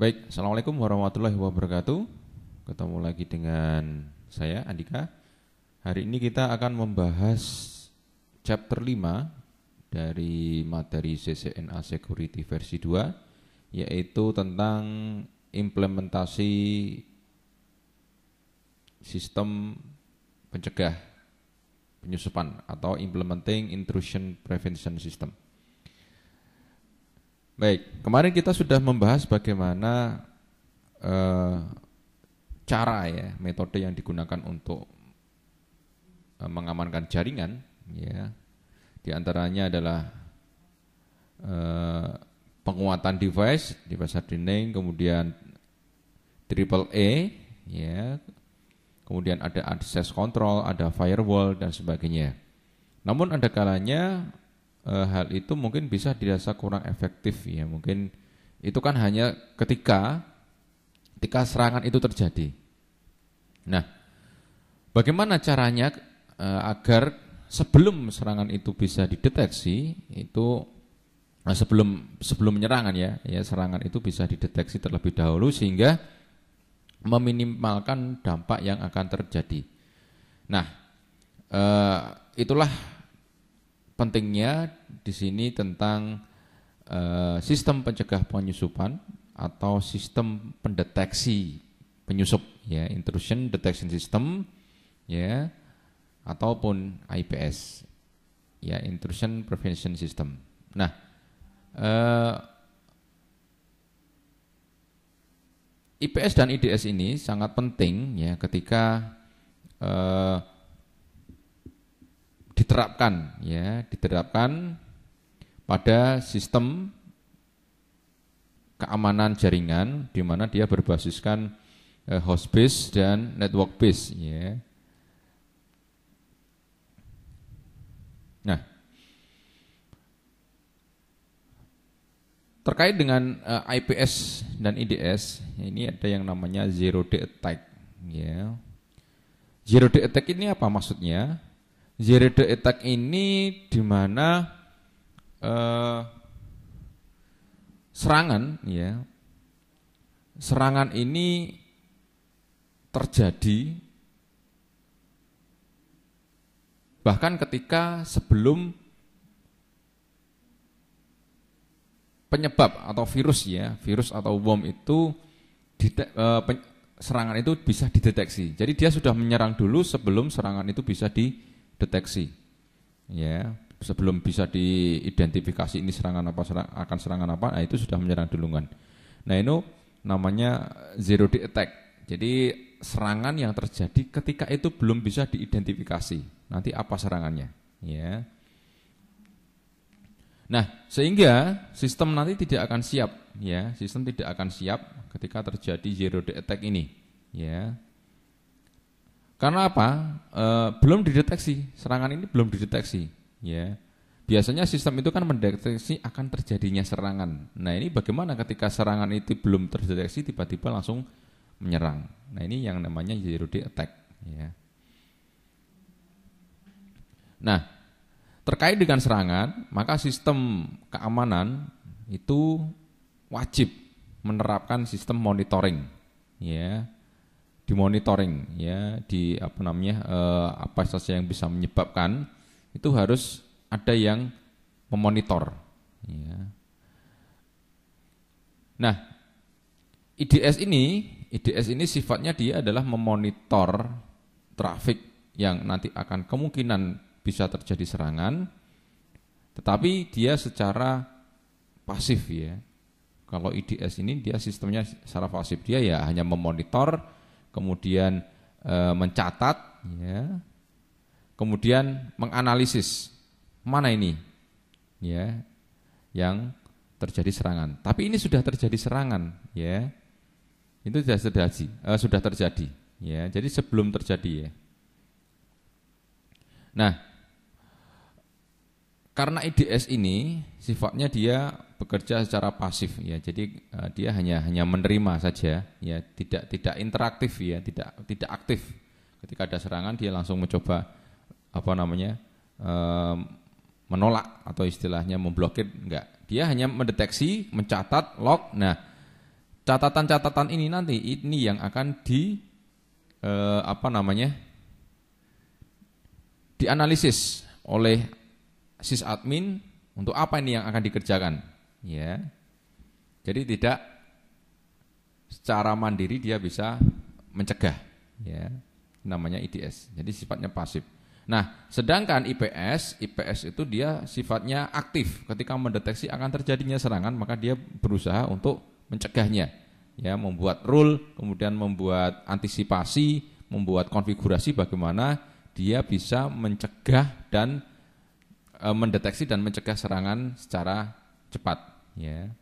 Baik, Assalamualaikum warahmatullahi wabarakatuh. Ketemu lagi dengan saya Andika. Hari ini kita akan membahas chapter 5 dari materi CCNA Security versi 2 yaitu tentang implementasi sistem pencegah penyusupan atau implementing intrusion prevention system. Baik, kemarin kita sudah membahas bagaimana uh, cara ya, metode yang digunakan untuk uh, mengamankan jaringan, ya. Di antaranya adalah uh, penguatan device, device hardening, kemudian triple A, ya. Kemudian ada access control, ada firewall dan sebagainya. Namun ada kalanya Eh, hal itu mungkin bisa dirasa kurang efektif ya mungkin itu kan hanya ketika ketika serangan itu terjadi. Nah, bagaimana caranya eh, agar sebelum serangan itu bisa dideteksi itu nah sebelum sebelum penyerangan ya ya serangan itu bisa dideteksi terlebih dahulu sehingga meminimalkan dampak yang akan terjadi. Nah, itulah pentingnya di sini tentang uh, sistem pencegah penyusupan atau sistem pendeteksi penyusup ya intrusion detection system ya ataupun IPS ya intrusion prevention system. Nah, uh, eh, IPS dan IDS ini sangat penting ya ketika uh, diterapkan ya, diterapkan pada sistem keamanan jaringan di mana dia berbasiskan eh, host base dan network base ya. Nah, terkait dengan eh, IPS dan IDS ini ada yang namanya zero day attack ya. Zero day attack ini apa maksudnya? Yerede etak ini dimana eh, serangan ya serangan ini terjadi bahkan ketika sebelum penyebab atau virus ya virus atau worm itu eh, serangan itu bisa dideteksi jadi dia sudah menyerang dulu sebelum serangan itu bisa di deteksi. Ya, sebelum bisa diidentifikasi ini serangan apa serang, akan serangan apa, nah itu sudah menyerang duluan. Nah, itu namanya zero day attack. Jadi serangan yang terjadi ketika itu belum bisa diidentifikasi. Nanti apa serangannya? Ya. Nah, sehingga sistem nanti tidak akan siap, ya. Sistem tidak akan siap ketika terjadi zero day attack ini, ya. Karena apa? E, belum dideteksi. Serangan ini belum dideteksi, ya. Biasanya sistem itu kan mendeteksi akan terjadinya serangan. Nah, ini bagaimana ketika serangan itu belum terdeteksi tiba-tiba langsung menyerang. Nah, ini yang namanya zero day attack, ya. Nah, terkait dengan serangan, maka sistem keamanan itu wajib menerapkan sistem monitoring, ya dimonitoring ya di apa namanya e, apa saja yang bisa menyebabkan itu harus ada yang memonitor ya. Nah, IDS ini IDS ini sifatnya dia adalah memonitor trafik yang nanti akan kemungkinan bisa terjadi serangan tetapi dia secara pasif ya. Kalau IDS ini dia sistemnya secara pasif dia ya hanya memonitor kemudian e, mencatat, ya, kemudian menganalisis mana ini, ya, yang terjadi serangan. Tapi ini sudah terjadi serangan, ya, itu sudah terjadi, e, sudah terjadi, ya. Jadi sebelum terjadi ya. Nah, karena IDS ini sifatnya dia bekerja secara pasif ya. Jadi uh, dia hanya hanya menerima saja ya, tidak tidak interaktif ya, tidak tidak aktif. Ketika ada serangan dia langsung mencoba apa namanya? Uh, menolak atau istilahnya memblokir enggak. Dia hanya mendeteksi, mencatat, log. Nah, catatan-catatan ini nanti ini yang akan di uh, apa namanya? dianalisis oleh sysadmin untuk apa ini yang akan dikerjakan ya. Jadi tidak secara mandiri dia bisa mencegah, ya. Namanya IDS. Jadi sifatnya pasif. Nah, sedangkan IPS, IPS itu dia sifatnya aktif. Ketika mendeteksi akan terjadinya serangan, maka dia berusaha untuk mencegahnya. Ya, membuat rule, kemudian membuat antisipasi, membuat konfigurasi bagaimana dia bisa mencegah dan e, mendeteksi dan mencegah serangan secara cepat ya.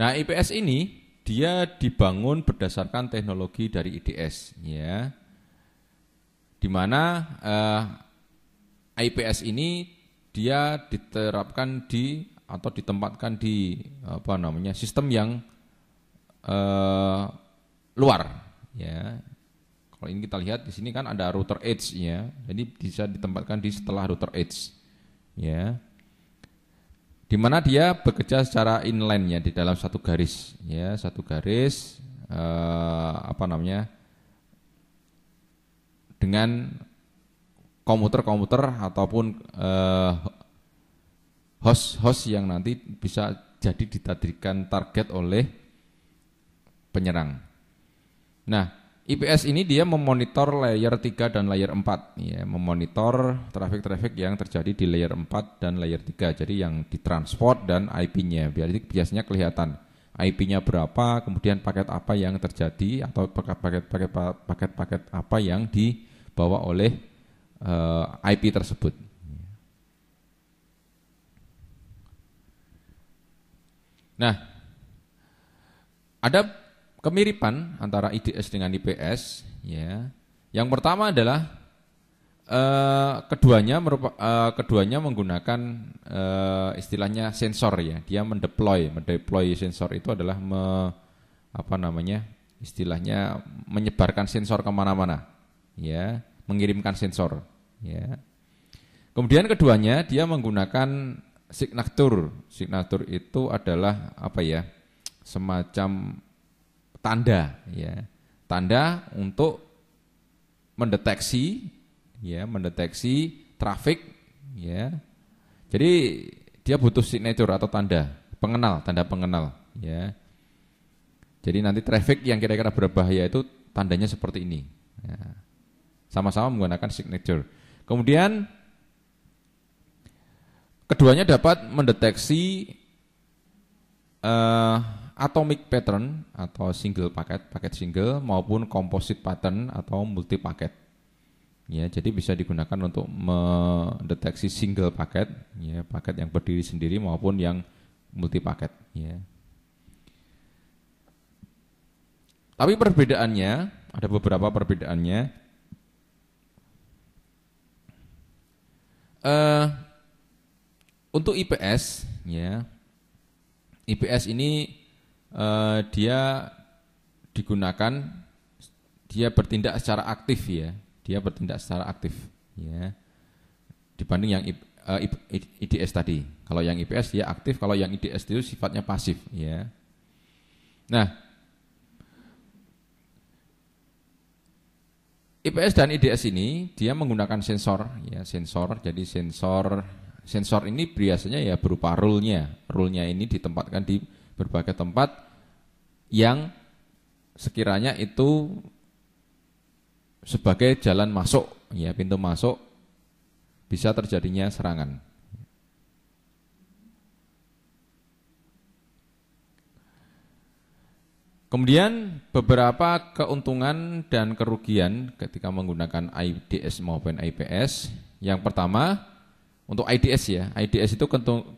Nah, IPS ini dia dibangun berdasarkan teknologi dari IDS ya. Di mana eh, IPS ini dia diterapkan di atau ditempatkan di apa namanya sistem yang eh, luar ya kalau ini kita lihat di sini kan ada router edge ya. Jadi bisa ditempatkan di setelah router edge. Ya. Di mana dia bekerja secara inline ya di dalam satu garis ya, satu garis eh, apa namanya? dengan komputer-komputer ataupun host eh, host-host yang nanti bisa jadi ditadikan target oleh penyerang. Nah, IPS ini dia memonitor layer 3 dan layer 4 ya, memonitor traffic-traffic yang terjadi di layer 4 dan layer 3. Jadi yang di transport dan IP-nya. Biasanya kelihatan IP-nya berapa, kemudian paket apa yang terjadi atau paket-paket apa yang dibawa oleh uh, eh, IP tersebut. Nah, ada kemiripan antara IDS dengan IPS ya. Yang pertama adalah eh, keduanya merupa, eh, keduanya menggunakan eh, istilahnya sensor ya. Dia mendeploy, mendeploy sensor itu adalah me, apa namanya? istilahnya menyebarkan sensor kemana-mana ya, mengirimkan sensor ya. Kemudian keduanya dia menggunakan signatur. Signatur itu adalah apa ya? semacam tanda ya tanda untuk mendeteksi ya mendeteksi trafik ya jadi dia butuh signature atau tanda pengenal tanda pengenal ya jadi nanti traffic yang kira-kira berbahaya itu tandanya seperti ini ya. sama-sama menggunakan signature kemudian keduanya dapat mendeteksi uh, atomic pattern atau single paket, paket single maupun composite pattern atau multi paket. Ya, jadi bisa digunakan untuk mendeteksi single paket, ya, paket yang berdiri sendiri maupun yang multi paket, ya. Tapi perbedaannya, ada beberapa perbedaannya. Uh, untuk IPS, ya. IPS ini Eh, dia digunakan dia bertindak secara aktif ya dia bertindak secara aktif ya dibanding yang IDS eh, tadi kalau yang IPS dia aktif kalau yang IDS itu sifatnya pasif ya nah IPS dan IDS ini dia menggunakan sensor ya sensor jadi sensor sensor ini biasanya ya berupa rule-nya rule-nya ini ditempatkan di berbagai tempat yang sekiranya itu sebagai jalan masuk ya pintu masuk bisa terjadinya serangan. Kemudian beberapa keuntungan dan kerugian ketika menggunakan IDS maupun IPS. Yang pertama untuk IDS ya, IDS itu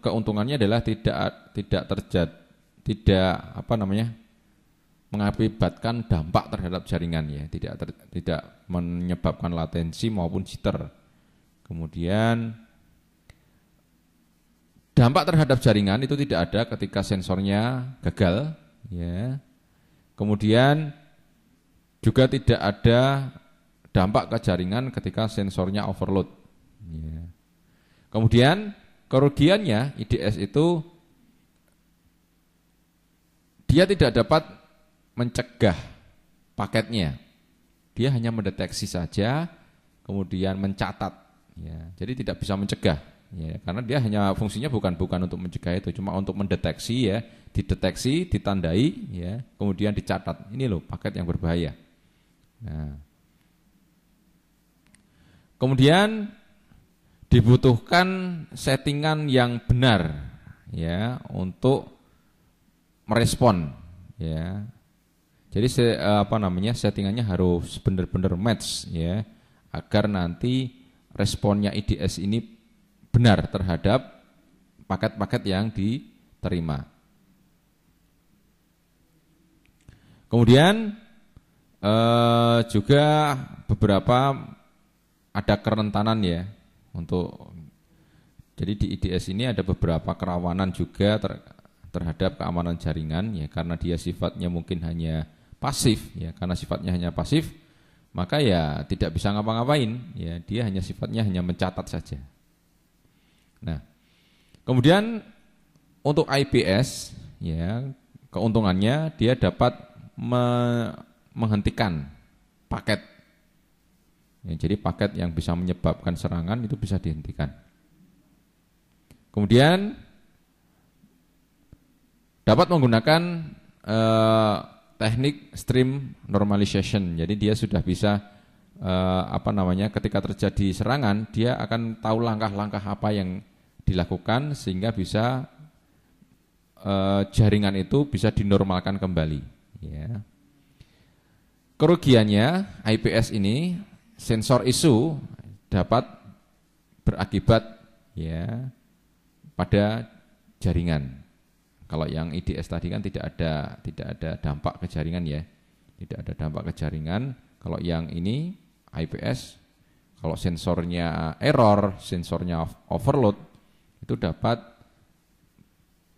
keuntungannya adalah tidak tidak terjadi tidak apa namanya mengakibatkan dampak terhadap jaringan ya, tidak ter, tidak menyebabkan latensi maupun jitter. Kemudian dampak terhadap jaringan itu tidak ada ketika sensornya gagal ya. Kemudian juga tidak ada dampak ke jaringan ketika sensornya overload. Ya. Kemudian kerugiannya IDS itu dia tidak dapat mencegah paketnya. Dia hanya mendeteksi saja, kemudian mencatat. Ya, jadi tidak bisa mencegah. Ya, karena dia hanya fungsinya bukan bukan untuk mencegah itu, cuma untuk mendeteksi ya, dideteksi, ditandai, ya, kemudian dicatat. Ini loh paket yang berbahaya. Nah. Kemudian dibutuhkan settingan yang benar ya untuk merespon ya. Jadi se, eh, apa namanya settingannya harus benar-benar match ya agar nanti responnya IDS ini benar terhadap paket-paket yang diterima. Kemudian eh, juga beberapa ada kerentanan ya untuk jadi di IDS ini ada beberapa kerawanan juga ter, terhadap keamanan jaringan ya karena dia sifatnya mungkin hanya pasif ya karena sifatnya hanya pasif maka ya tidak bisa ngapa-ngapain ya dia hanya sifatnya hanya mencatat saja. Nah, kemudian untuk IPS ya keuntungannya dia dapat me menghentikan paket. Ya, jadi paket yang bisa menyebabkan serangan itu bisa dihentikan. Kemudian dapat menggunakan uh, teknik stream normalization. Jadi dia sudah bisa uh, apa namanya ketika terjadi serangan dia akan tahu langkah-langkah apa yang dilakukan sehingga bisa uh, jaringan itu bisa dinormalkan kembali. Ya. Kerugiannya IPS ini sensor isu dapat berakibat ya pada jaringan kalau yang IDS tadi kan tidak ada tidak ada dampak ke jaringan ya. Tidak ada dampak ke jaringan. Kalau yang ini IPS kalau sensornya error, sensornya overload itu dapat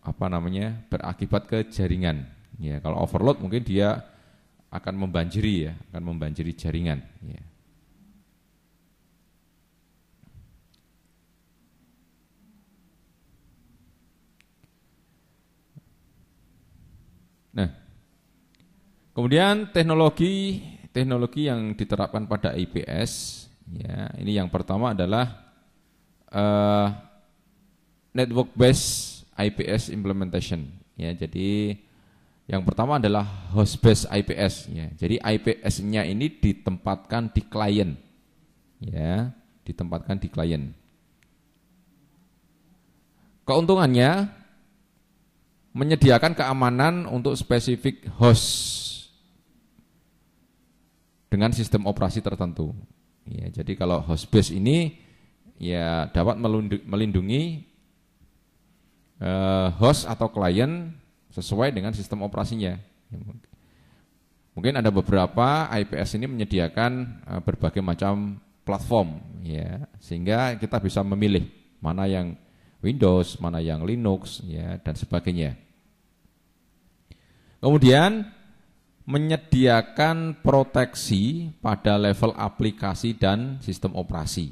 apa namanya? berakibat ke jaringan. Ya, kalau overload mungkin dia akan membanjiri ya, akan membanjiri jaringan ya. Kemudian teknologi teknologi yang diterapkan pada IPS ya ini yang pertama adalah uh, network based IPS implementation ya jadi yang pertama adalah host based IPS ya jadi IPS-nya ini ditempatkan di klien ya ditempatkan di klien keuntungannya menyediakan keamanan untuk spesifik host dengan sistem operasi tertentu. Ya, jadi kalau host base ini ya dapat melindungi uh, host atau klien sesuai dengan sistem operasinya. Ya, mungkin ada beberapa IPS ini menyediakan uh, berbagai macam platform ya sehingga kita bisa memilih mana yang Windows, mana yang Linux ya dan sebagainya. Kemudian menyediakan proteksi pada level aplikasi dan sistem operasi.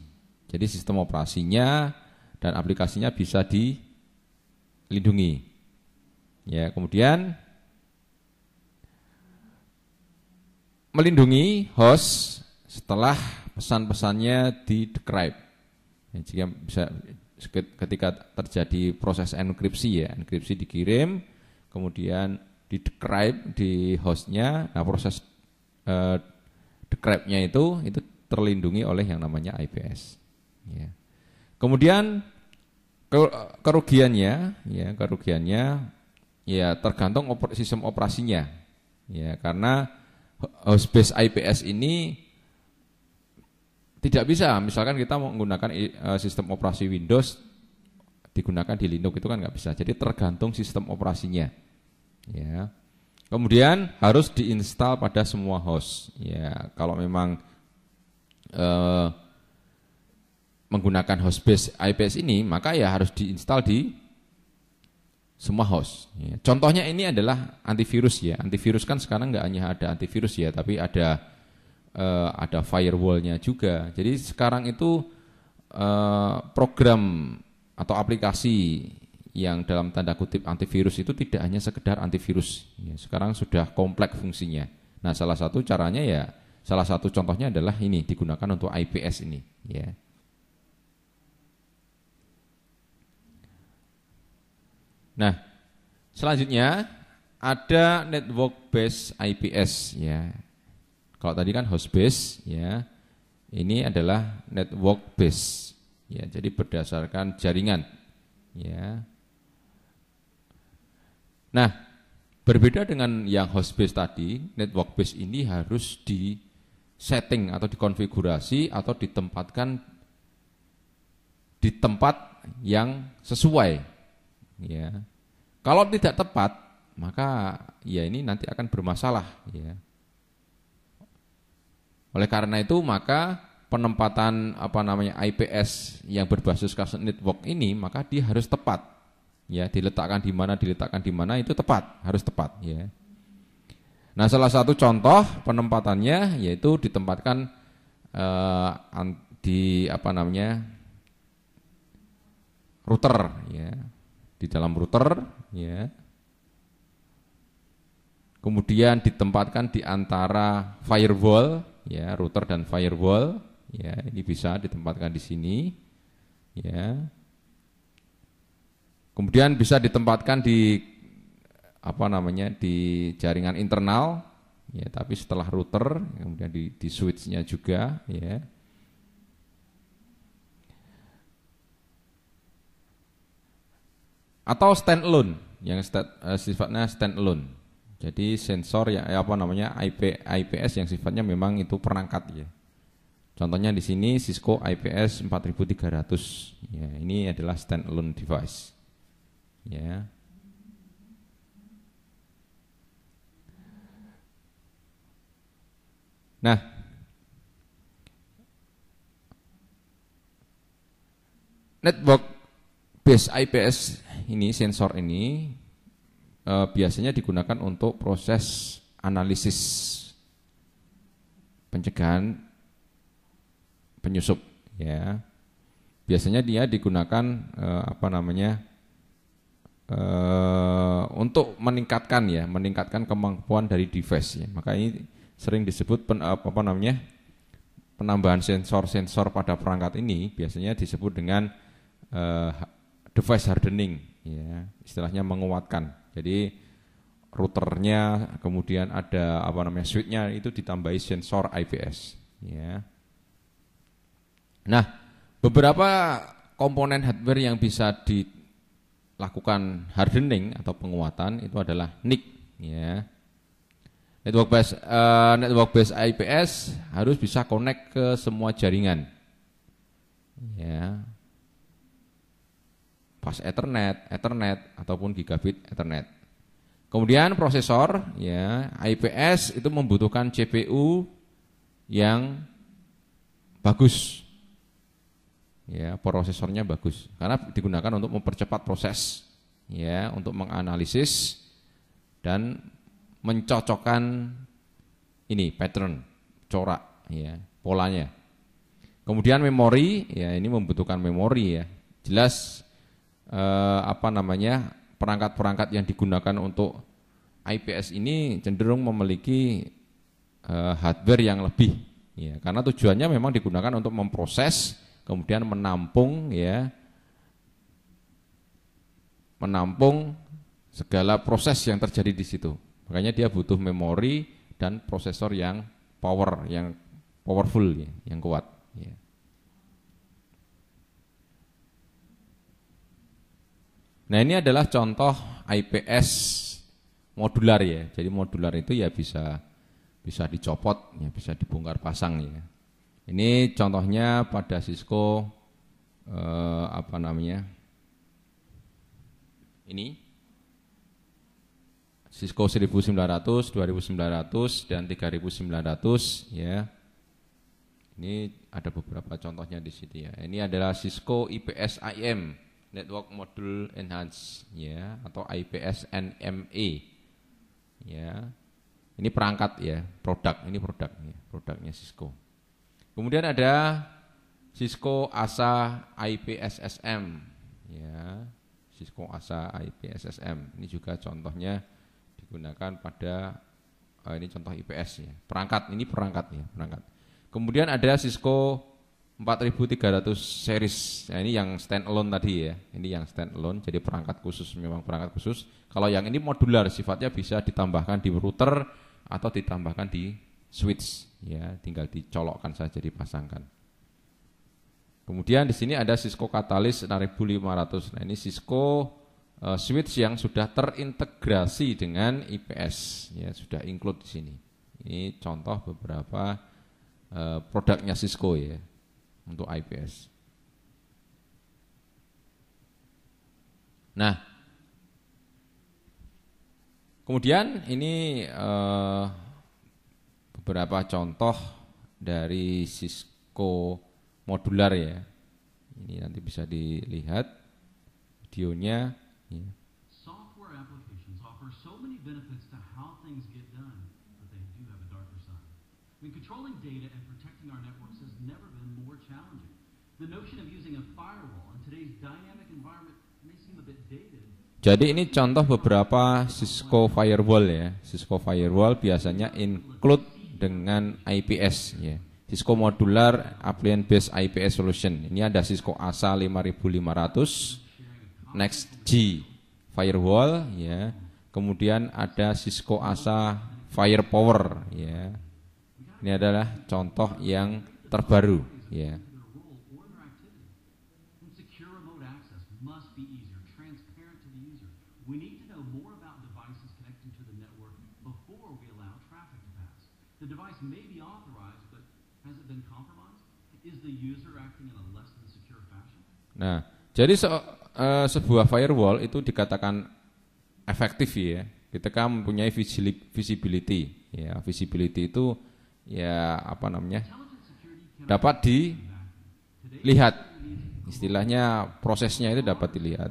Jadi sistem operasinya dan aplikasinya bisa dilindungi. Ya, kemudian melindungi host setelah pesan-pesannya di decrypt. Ya, jika bisa ketika terjadi proses enkripsi ya, enkripsi dikirim, kemudian di describe di hostnya nah proses uh, eh, describe nya itu itu terlindungi oleh yang namanya IPS ya. kemudian kerugiannya ya kerugiannya ya tergantung oper, sistem operasinya ya karena host based IPS ini tidak bisa misalkan kita menggunakan eh, sistem operasi Windows digunakan di Linux itu kan nggak bisa jadi tergantung sistem operasinya Ya. Kemudian harus diinstal pada semua host. Ya, kalau memang eh, menggunakan host base IPS ini, maka ya harus diinstal di semua host. Ya. Contohnya ini adalah antivirus ya. Antivirus kan sekarang nggak hanya ada antivirus ya, tapi ada eh, ada firewallnya juga. Jadi sekarang itu eh, program atau aplikasi yang dalam tanda kutip antivirus itu tidak hanya sekedar antivirus. Ya, sekarang sudah kompleks fungsinya. Nah, salah satu caranya ya, salah satu contohnya adalah ini digunakan untuk IPS ini. Ya. Nah, selanjutnya ada network base IPS ya. Kalau tadi kan host based ya. Ini adalah network base. ya. Jadi berdasarkan jaringan ya Nah, berbeda dengan yang host base tadi, network base ini harus di setting atau dikonfigurasi atau ditempatkan di tempat yang sesuai. Ya. Kalau tidak tepat, maka ya ini nanti akan bermasalah ya. Oleh karena itu maka penempatan apa namanya IPS yang berbasis custom network ini maka dia harus tepat ya diletakkan di mana diletakkan di mana itu tepat harus tepat ya nah salah satu contoh penempatannya yaitu ditempatkan eh, di apa namanya router ya di dalam router ya kemudian ditempatkan di antara firewall ya router dan firewall ya ini bisa ditempatkan di sini ya Kemudian bisa ditempatkan di apa namanya di jaringan internal ya tapi setelah router kemudian di, di switchnya juga ya atau stand alone yang stat, uh, sifatnya stand alone. Jadi sensor ya eh, apa namanya IP IPS yang sifatnya memang itu perangkat ya. Contohnya di sini Cisco IPS 4300. Ya, ini adalah stand alone device ya nah network base IPS ini sensor ini e, biasanya digunakan untuk proses analisis pencegahan penyusup ya biasanya dia digunakan e, apa namanya Eh, untuk meningkatkan ya, meningkatkan kemampuan dari device ya. Maka ini sering disebut pen, apa namanya? penambahan sensor-sensor pada perangkat ini biasanya disebut dengan uh, device hardening ya, istilahnya menguatkan. Jadi routernya kemudian ada apa namanya switchnya itu ditambahi sensor IPS ya. Nah, beberapa komponen hardware yang bisa di lakukan hardening atau penguatan itu adalah NIC ya. Network base, uh, network base IPS harus bisa connect ke semua jaringan. Ya. Pas Ethernet, Ethernet ataupun gigabit Ethernet. Kemudian prosesor ya, IPS itu membutuhkan CPU yang bagus ya prosesornya bagus karena digunakan untuk mempercepat proses ya untuk menganalisis dan mencocokkan ini pattern corak ya polanya kemudian memori ya ini membutuhkan memori ya jelas eh, apa namanya perangkat-perangkat yang digunakan untuk IPS ini cenderung memiliki eh, hardware yang lebih ya karena tujuannya memang digunakan untuk memproses kemudian menampung ya menampung segala proses yang terjadi di situ. Makanya dia butuh memori dan prosesor yang power, yang powerful, ya, yang kuat. Ya. Nah ini adalah contoh IPS modular ya. Jadi modular itu ya bisa bisa dicopot, ya bisa dibongkar pasang ya. Ini contohnya pada Cisco eh, apa namanya? Ini Cisco 1900, 2900 dan 3900 ya. Ini ada beberapa contohnya di sini ya. Ini adalah Cisco IPS IM Network Module Enhance ya atau IPS NME ya. Ini perangkat ya, produk ini produk ya, produknya Cisco. Kemudian ada Cisco ASA IPSSM ya. Cisco ASA IPSSM ini juga contohnya digunakan pada oh ini contoh IPS ya. Perangkat ini perangkat ya, perangkat. Kemudian ada Cisco 4300 series. Nah, ini yang stand alone tadi ya. Ini yang stand alone jadi perangkat khusus memang perangkat khusus. Kalau yang ini modular sifatnya bisa ditambahkan di router atau ditambahkan di switch ya tinggal dicolokkan saja dipasangkan kemudian di sini ada Cisco Catalyst 6500 nah ini Cisco uh, switch yang sudah terintegrasi dengan IPS ya sudah include di sini ini contoh beberapa uh, produknya Cisco ya untuk IPS nah kemudian ini uh, beberapa contoh dari Cisco modular ya. Ini nanti bisa dilihat videonya. Iya. jadi ini contoh beberapa Cisco Firewall ya. Cisco Firewall biasanya include dengan IPS ya. Cisco Modular Appliance Based IPS Solution. Ini ada Cisco ASA 5500 Next G Firewall ya. Kemudian ada Cisco ASA Firepower ya. Ini adalah contoh yang terbaru ya. Nah, jadi se eh, sebuah firewall itu dikatakan efektif ya kita kan mempunyai visibility. Ya, visibility itu ya apa namanya? dapat dilihat. Istilahnya prosesnya itu dapat dilihat.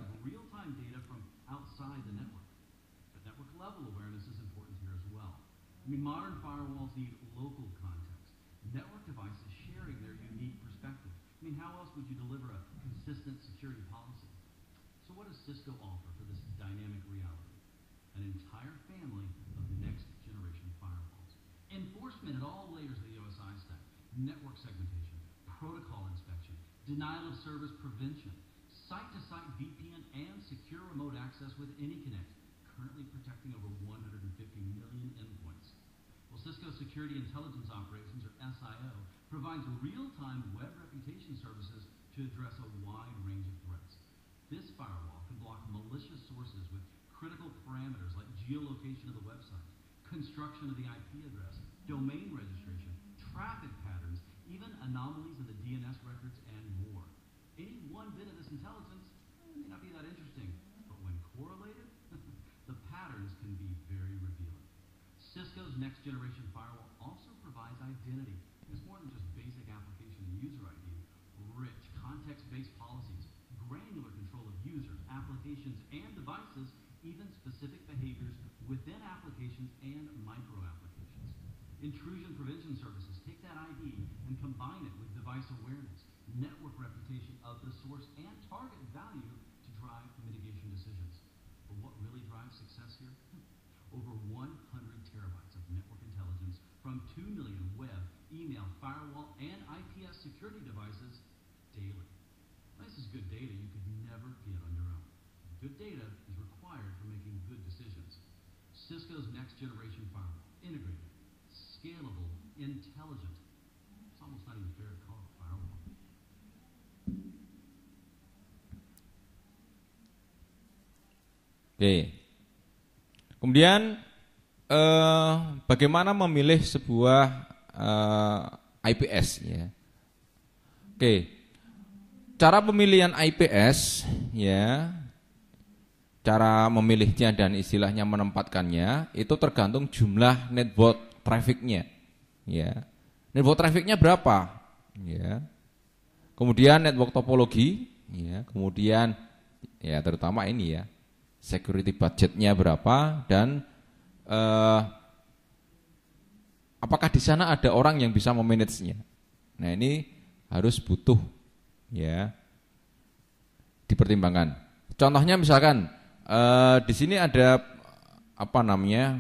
service prevention, site-to-site VPN, and secure remote access with AnyConnect, currently protecting over 150 million endpoints. Well, Cisco Security Intelligence Operations, or SIO, provides real-time web reputation services to address a wide range of threats. This firewall can block malicious sources with critical parameters like geolocation of the website, construction of the IP address, domain registration, traffic patterns, even anomalies in the DNS records any one bit of this intelligence may not be that interesting, but when correlated, the patterns can be very revealing. Cisco's next generation firewall also provides identity. It's more than just basic application and user ID. Rich, context-based policies, granular control of users, applications, and devices, even specific behaviors within applications and micro-applications. Intrusion prevention services take that ID and combine it with device awareness, network reputation, of the source and target value to drive mitigation decisions. But what really drives success here? Hmm. Over 100 terabytes of network intelligence from 2 million web, email, firewall, and IPS security devices daily. This is good data you could never get on your own. Good data is required for making good decisions. Cisco's next generation firewall, integrated, scalable, intelligent, Oke. Kemudian eh, bagaimana memilih sebuah eh, IPS ya. Oke. Cara pemilihan IPS ya. Cara memilihnya dan istilahnya menempatkannya itu tergantung jumlah network trafficnya ya. Network trafficnya berapa? Ya. Kemudian network topologi, ya. Kemudian ya terutama ini ya security budgetnya berapa dan uh, apakah di sana ada orang yang bisa memanagenya. Nah ini harus butuh ya dipertimbangkan. Contohnya misalkan uh, di sini ada apa namanya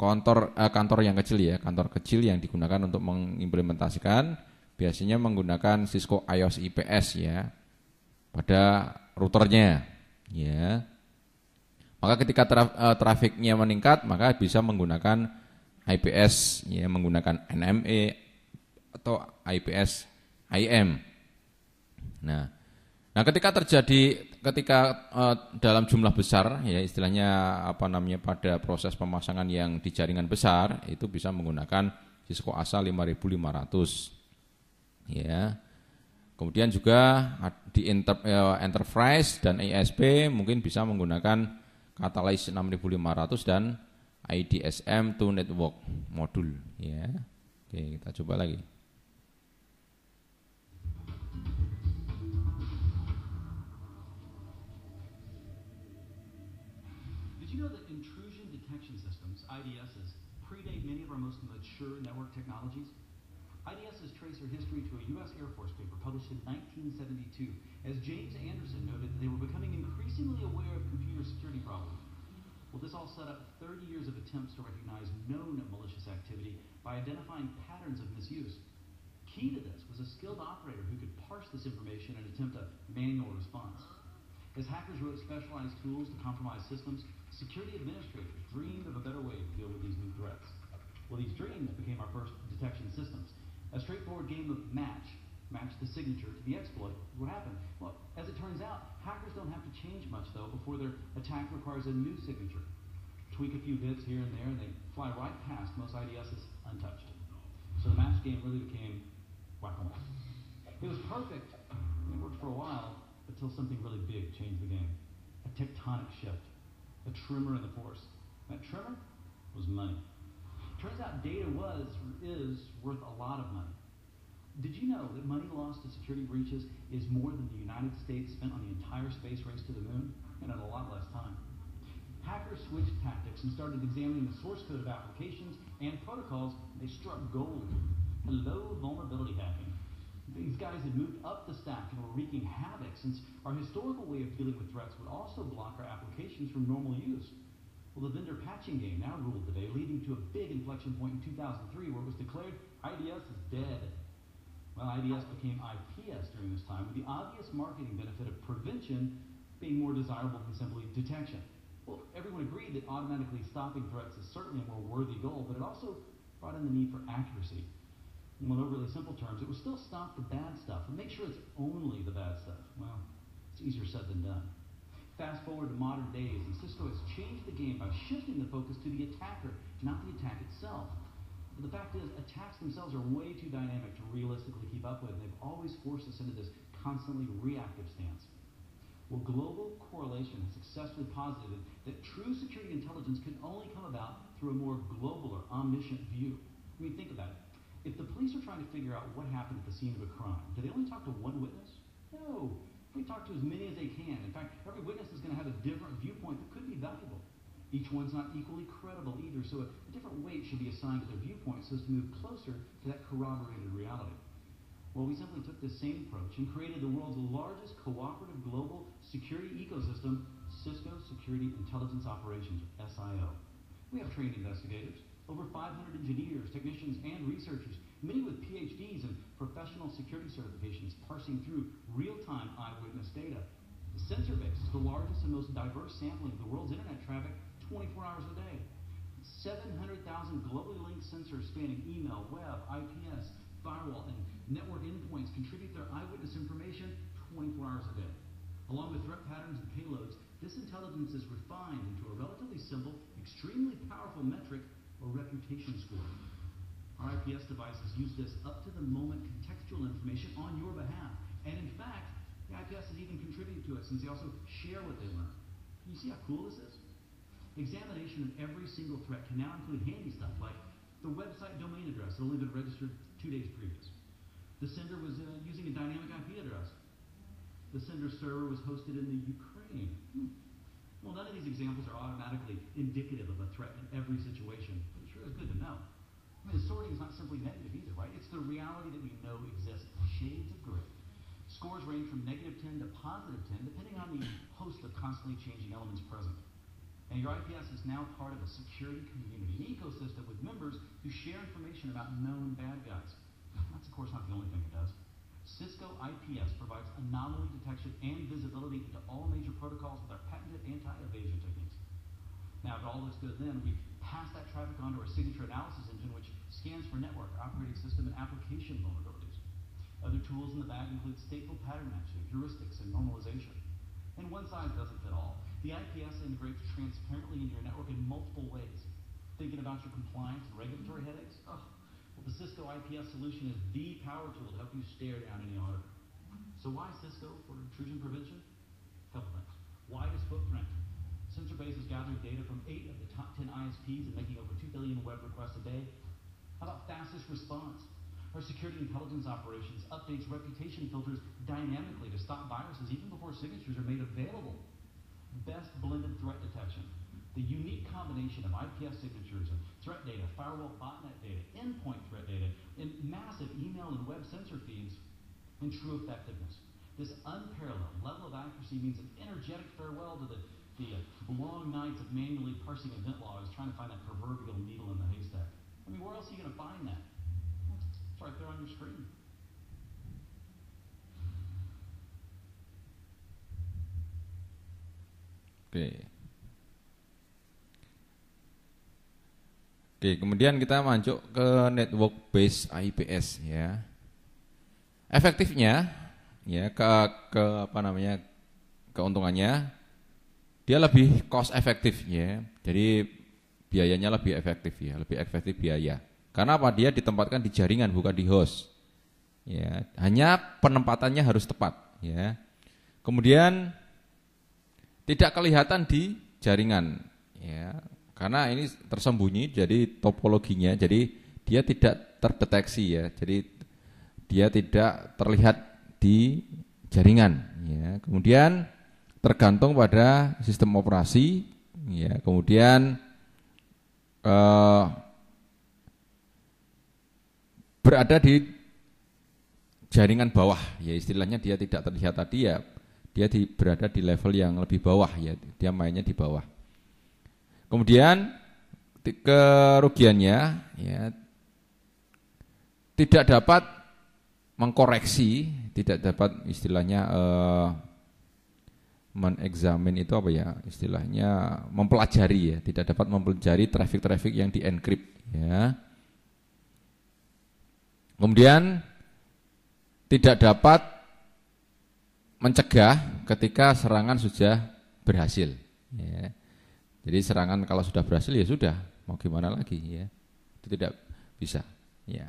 kantor uh, eh, kantor yang kecil ya kantor kecil yang digunakan untuk mengimplementasikan biasanya menggunakan Cisco IOS IPS ya pada routernya ya maka ketika traf, uh, trafiknya meningkat, maka bisa menggunakan IPS, ya, menggunakan NME atau IPS IM. Nah, nah ketika terjadi ketika uh, dalam jumlah besar, ya istilahnya apa namanya pada proses pemasangan yang di jaringan besar itu bisa menggunakan Cisco ASA 5500. Ya. Kemudian juga di e, enterprise dan ISP mungkin bisa menggunakan Catalyze 6500 dan IDSM to network modul ya. Oke, kita coba lagi. Did you know that intrusion detection systems, IDSs, predate many of our most mature network technologies? IDS's trace their history to a U.S. Air Force paper published in 1972, as James Anderson noted that they were becoming increasingly aware of Well, this all set up 30 years of attempts to recognize known malicious activity by identifying patterns of misuse. Key to this was a skilled operator who could parse this information and attempt a manual response. As hackers wrote specialized tools to compromise systems, security administrators dreamed of a better way to deal with these new threats. Well, these dreams became our first detection systems. A straightforward game of match match the signature to the exploit. What happened? Well, as it turns out, hackers don't have to change much, though, before their attack requires a new signature. Tweak a few bits here and there, and they fly right past most IDSs untouched. So the match game really became whack-a-mole. It was perfect, it worked for a while, until something really big changed the game. A tectonic shift, a tremor in the force. That tremor was money. Turns out data was, is worth a lot of money. Did you know that money lost to security breaches is more than the United States spent on the entire space race to the moon and in a lot less time? Hackers switched tactics and started examining the source code of applications and protocols. They struck gold. Hello, vulnerability hacking. These guys had moved up the stack and were wreaking havoc since our historical way of dealing with threats would also block our applications from normal use. Well, the vendor patching game now ruled the day, leading to a big inflection point in 2003 where it was declared IDS is dead. Well, IDS became IPS during this time, with the obvious marketing benefit of prevention being more desirable than simply detection. Well, everyone agreed that automatically stopping threats is certainly a more worthy goal, but it also brought in the need for accuracy. In well, overly simple terms, it would still stop the bad stuff and make sure it's only the bad stuff. Well, it's easier said than done. Fast forward to modern days, and Cisco has changed the game by shifting the focus to the attacker, not the attack itself the fact is, attacks themselves are way too dynamic to realistically keep up with, and they've always forced us into this constantly reactive stance. Well, global correlation has successfully posited that true security intelligence can only come about through a more global or omniscient view. I mean, think about it. If the police are trying to figure out what happened at the scene of a crime, do they only talk to one witness? No. They talk to as many as they can. In fact, every witness is going to have a different viewpoint that could be valuable. Each one's not equally credible either, so a different weight should be assigned to their viewpoint so as to move closer to that corroborated reality. Well, we simply took this same approach and created the world's largest cooperative global security ecosystem, Cisco Security Intelligence Operations, SIO. We have trained investigators, over 500 engineers, technicians, and researchers, many with PhDs and professional security certifications parsing through real-time eyewitness data. The sensor base is the largest and most diverse sampling of the world's internet traffic 24 hours a day. 700,000 globally linked sensors spanning email, web, IPS, firewall, and network endpoints contribute their eyewitness information 24 hours a day. Along with threat patterns and payloads, this intelligence is refined into a relatively simple, extremely powerful metric or reputation score. Our IPS devices use this up to the moment contextual information on your behalf. And in fact, the IPS has even contributed to it since they also share what they learn. Can you see how cool this is? Examination of every single threat can now include handy stuff like the website domain address that only been registered two days previous. The sender was uh, using a dynamic IP address. The sender's server was hosted in the Ukraine. Hmm. Well, none of these examples are automatically indicative of a threat in every situation, but it sure is good to know. I mean, the sorting is not simply negative either, right? It's the reality that we know exists. Shades of gray. Scores range from negative 10 to positive 10, depending on the host of constantly changing elements present. And your IPS is now part of a security community, an ecosystem with members who share information about known bad guys. That's, of course, not the only thing it does. Cisco IPS provides anomaly detection and visibility into all major protocols with our patented anti-evasion techniques. Now, if all looks good then, we pass that traffic onto our signature analysis engine, which scans for network, operating system, and application vulnerabilities. Other tools in the bag include stateful pattern matching, heuristics, and normalization. And one size doesn't fit all. The IPS integrates transparently into your network in multiple ways. Thinking about your compliance and regulatory headaches? Oh, well, the Cisco IPS solution is the power tool to help you stare down any auditor. So why Cisco for intrusion prevention? Couple things. Widest footprint. Sensorbase is gathering data from eight of the top 10 ISPs and making over 2 billion web requests a day. How about fastest response? Our security intelligence operations updates reputation filters dynamically to stop viruses even before signatures are made available best blended threat detection. The unique combination of IPS signatures and threat data, firewall botnet data, endpoint threat data, and massive email and web sensor feeds, and true effectiveness. This unparalleled level of accuracy means an energetic farewell to the, the uh, long nights of manually parsing event logs, trying to find that proverbial needle in the haystack. I mean, where else are you going to find that? It's right there on your screen. Oke. Oke, kemudian kita masuk ke network base IPS ya. Efektifnya ya ke ke apa namanya? keuntungannya dia lebih cost efektif ya. Jadi biayanya lebih efektif ya, lebih efektif biaya. Karena apa? Dia ditempatkan di jaringan bukan di host. Ya, hanya penempatannya harus tepat ya. Kemudian tidak kelihatan di jaringan ya karena ini tersembunyi jadi topologinya jadi dia tidak terdeteksi ya jadi dia tidak terlihat di jaringan ya kemudian tergantung pada sistem operasi ya kemudian eh, berada di jaringan bawah ya istilahnya dia tidak terlihat tadi ya dia di, berada di level yang lebih bawah ya, dia mainnya di bawah. Kemudian kerugiannya ya tidak dapat mengkoreksi, tidak dapat istilahnya eh, meneksamin itu apa ya istilahnya mempelajari ya tidak dapat mempelajari traffic-traffic yang dienkrip ya kemudian tidak dapat mencegah ketika serangan sudah berhasil. Ya. Jadi serangan kalau sudah berhasil ya sudah, mau gimana lagi ya. Itu tidak bisa. Ya.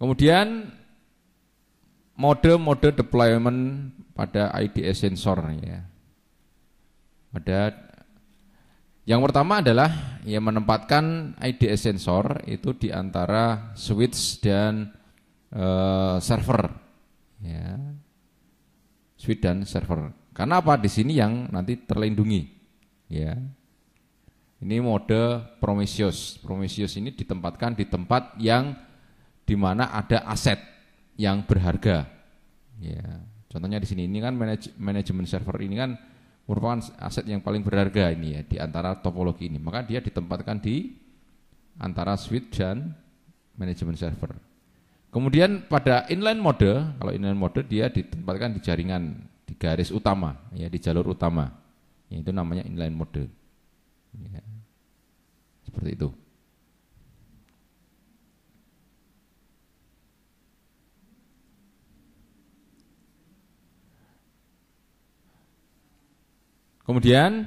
Kemudian mode-mode deployment pada IDS sensor ya. Ada yang pertama adalah ya menempatkan IDS sensor itu di antara switch dan uh, server ya switch dan server karena apa di sini yang nanti terlindungi ya ini mode Prometheus Prometheus ini ditempatkan di tempat yang dimana ada aset yang berharga ya contohnya di sini ini kan manaj manajemen server ini kan merupakan aset yang paling berharga ini ya di antara topologi ini. Maka dia ditempatkan di antara switch dan manajemen server. Kemudian pada inline mode, kalau inline mode dia ditempatkan di jaringan di garis utama, ya di jalur utama. Ya, itu namanya inline mode. Ya. Seperti itu. Kemudian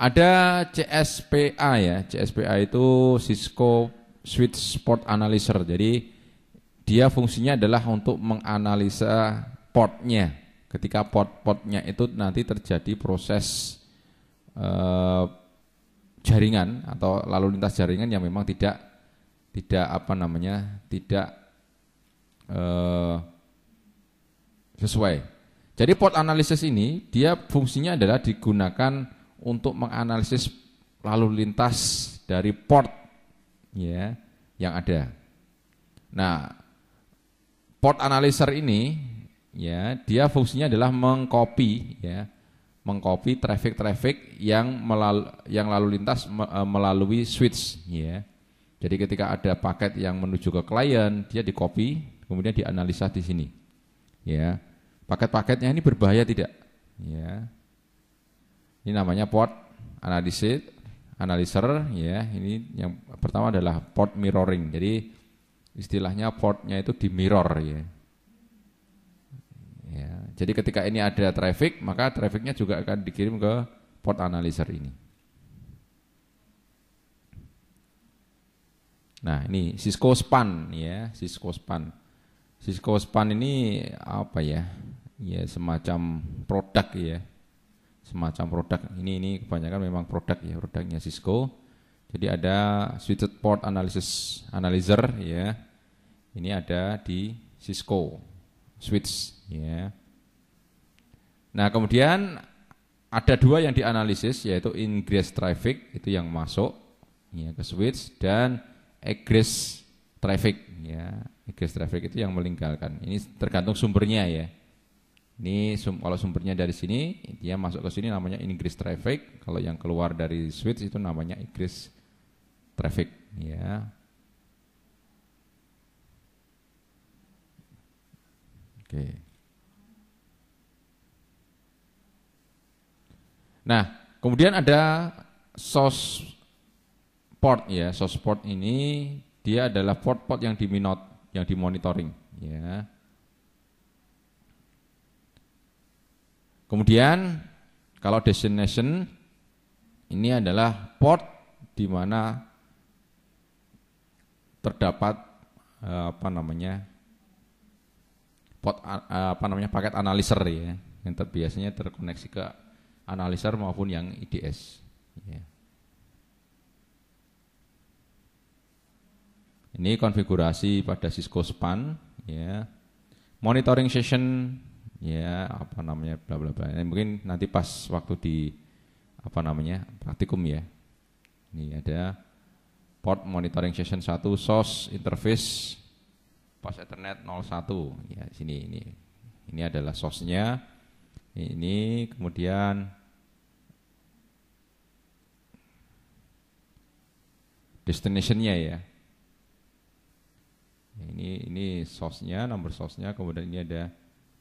ada CSPA ya, CSPA itu Cisco Switch Sport Analyzer. Jadi dia fungsinya adalah untuk menganalisa portnya. Ketika port-portnya itu nanti terjadi proses eh, jaringan atau lalu lintas jaringan yang memang tidak tidak apa namanya tidak eh, sesuai. Jadi port analysis ini dia fungsinya adalah digunakan untuk menganalisis lalu lintas dari port ya yang ada. Nah, port analyzer ini ya dia fungsinya adalah mengcopy ya mengcopy traffic-traffic yang melalui, yang lalu lintas eh, melalui switch ya. Jadi ketika ada paket yang menuju ke klien, dia dikopi, kemudian dianalisa di sini. Ya. Paket-paketnya ini berbahaya tidak? Ya. Ini namanya port analisis, analyzer ya. Ini yang pertama adalah port mirroring. Jadi istilahnya portnya itu di mirror ya. ya. Jadi ketika ini ada traffic, maka trafficnya juga akan dikirim ke port analyzer ini. Nah ini Cisco Span ya, Cisco Span. Cisco Span ini apa ya? Ya semacam produk ya, semacam produk. Ini ini kebanyakan memang produk ya, produknya Cisco jadi ada Switched port analysis analyzer ya. Ini ada di Cisco switch ya. Nah, kemudian ada dua yang dianalisis yaitu ingress traffic itu yang masuk ya ke switch dan egress traffic ya. Egress traffic itu yang meninggalkan. Ini tergantung sumbernya ya. Ini sum, kalau sumbernya dari sini dia masuk ke sini namanya ingress traffic, kalau yang keluar dari switch itu namanya egress traffic ya. Oke. Nah, kemudian ada source port ya. Source port ini dia adalah port-port yang diminot yang dimonitoring ya. Kemudian kalau destination ini adalah port di mana terdapat eh, apa namanya pot eh, apa namanya paket analiser ya yang terbiasanya terkoneksi ke analiser maupun yang IDS. Ya. Ini konfigurasi pada Cisco Span ya. Monitoring session ya apa namanya bla bla bla. Ini mungkin nanti pas waktu di apa namanya praktikum ya. Ini ada port monitoring session 1 source interface pas ethernet 01 ya sini ini ini adalah source-nya ini kemudian destination-nya ya. ya ini ini source-nya nomor source-nya kemudian ini ada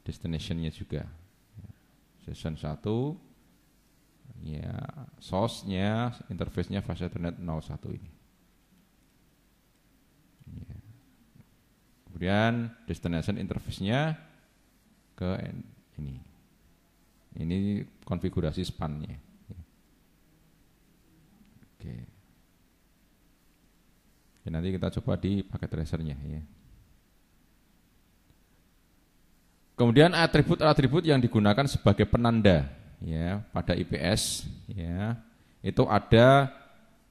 destination-nya juga ya, session 1 ya source-nya interface-nya fast ethernet 01 ini Kemudian destination interface-nya ke ini. Ini konfigurasi span-nya. Oke. Oke. nanti kita coba di paket tracer-nya ya. Kemudian atribut-atribut yang digunakan sebagai penanda ya pada IPS ya itu ada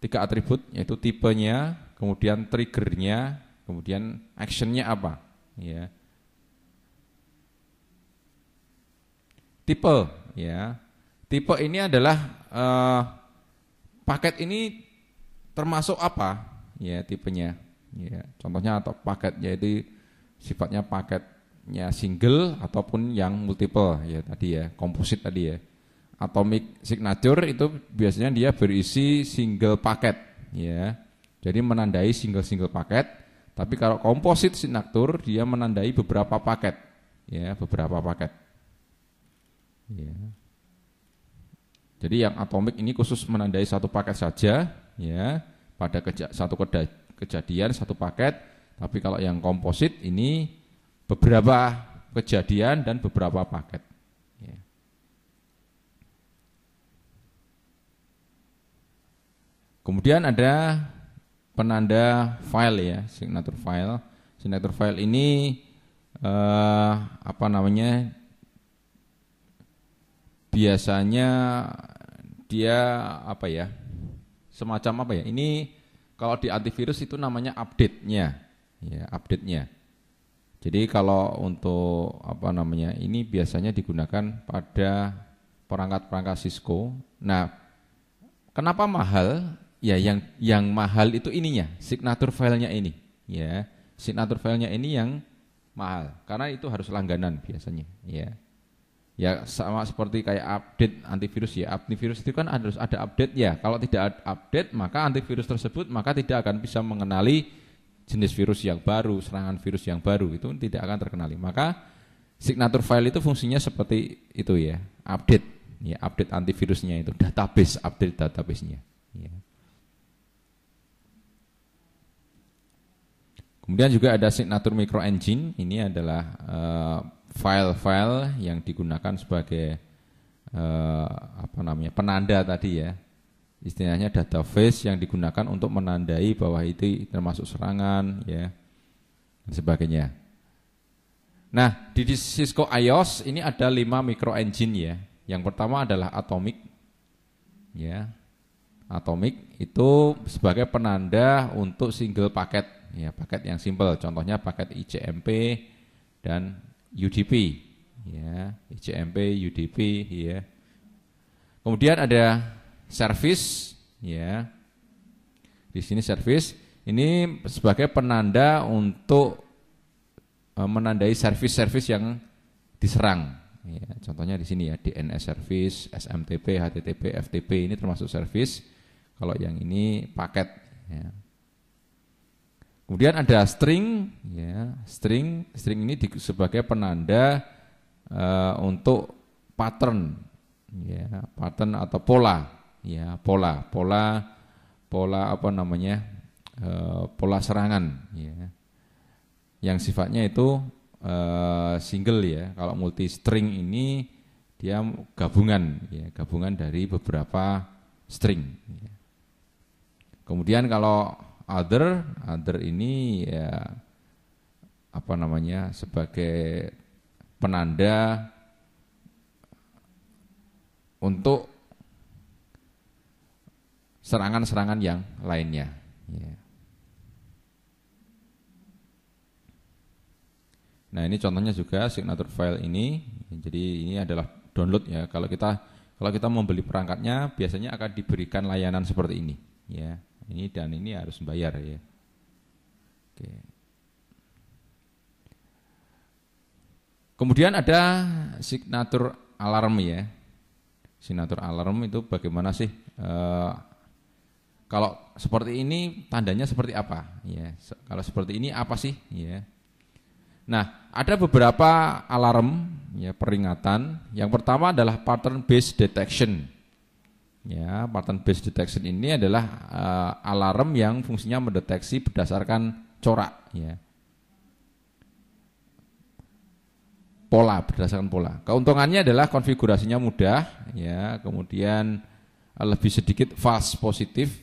tiga atribut yaitu tipenya, kemudian triggernya, kemudian actionnya apa ya tipe ya tipe ini adalah uh, paket ini termasuk apa ya tipenya ya contohnya atau paket yaitu sifatnya paketnya single ataupun yang multiple ya tadi ya komposit tadi ya atomic signature itu biasanya dia berisi single paket ya jadi menandai single-single paket tapi kalau komposit sinaktur dia menandai beberapa paket, ya beberapa paket. Ya. Jadi yang atomik ini khusus menandai satu paket saja, ya pada keja satu keda kejadian satu paket. Tapi kalau yang komposit ini beberapa kejadian dan beberapa paket. Ya. Kemudian ada penanda file ya signature file signature file ini eh, apa namanya biasanya dia apa ya semacam apa ya ini kalau di antivirus itu namanya update-nya ya update-nya jadi kalau untuk apa namanya ini biasanya digunakan pada perangkat-perangkat Cisco nah kenapa mahal ya yang yang mahal itu ininya signature filenya ini ya signature filenya ini yang mahal karena itu harus langganan biasanya ya ya sama seperti kayak update antivirus ya antivirus itu kan harus ada update ya kalau tidak ada update maka antivirus tersebut maka tidak akan bisa mengenali jenis virus yang baru serangan virus yang baru itu tidak akan terkenali maka signature file itu fungsinya seperti itu ya update ya update antivirusnya itu database update databasenya ya. Kemudian juga ada signature micro engine. Ini adalah eh, file-file uh, yang digunakan sebagai uh, apa namanya penanda tadi ya. Istilahnya database yang digunakan untuk menandai bahwa itu termasuk serangan ya dan sebagainya. Nah, di Cisco iOS ini ada lima micro engine ya. Yang pertama adalah Atomic. Ya. Atomic itu sebagai penanda untuk single paket ya paket yang simple contohnya paket ICMP dan UDP ya ICMP UDP ya kemudian ada service ya di sini service ini sebagai penanda untuk eh, menandai service-service yang diserang ya, contohnya di sini ya DNS service SMTP HTTP FTP ini termasuk service kalau yang ini paket ya. Kemudian ada string, ya, string, string ini sebagai penanda uh, untuk pattern, ya, pattern atau pola, ya, pola, pola, pola apa namanya, uh, pola serangan, ya, yang sifatnya itu uh, single ya. Kalau multi string ini dia gabungan, ya, gabungan dari beberapa string. Ya. Kemudian kalau other other ini ya apa namanya sebagai penanda untuk serangan-serangan yang lainnya. Ya. Nah ini contohnya juga signature file ini, jadi ini adalah download ya. Kalau kita kalau kita membeli perangkatnya biasanya akan diberikan layanan seperti ini, ya ini dan ini harus bayar ya. Oke. Kemudian ada signatur alarm ya. Signatur alarm itu bagaimana sih? E, kalau seperti ini tandanya seperti apa? Ya, se kalau seperti ini apa sih? Ya. Nah, ada beberapa alarm ya peringatan. Yang pertama adalah pattern based detection. Ya, pattern based detection ini adalah uh, alarm yang fungsinya mendeteksi berdasarkan corak, ya. Pola berdasarkan pola. Keuntungannya adalah konfigurasinya mudah, ya. Kemudian eh, lebih sedikit false positif.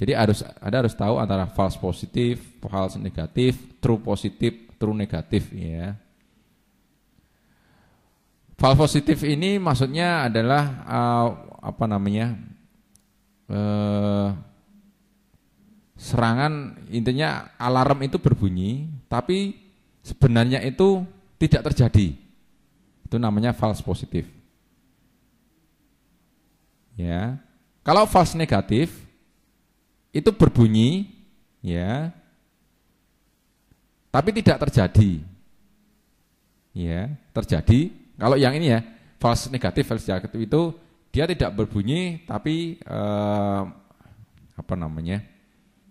Jadi harus ada harus tahu antara false positif, false negatif, true positif, true negatif, ya. False positif ini maksudnya adalah uh, apa namanya eh, serangan intinya alarm itu berbunyi tapi sebenarnya itu tidak terjadi itu namanya false positif ya kalau false negatif itu berbunyi ya tapi tidak terjadi ya terjadi kalau yang ini ya false negatif false negatif itu dia tidak berbunyi tapi uh, apa namanya?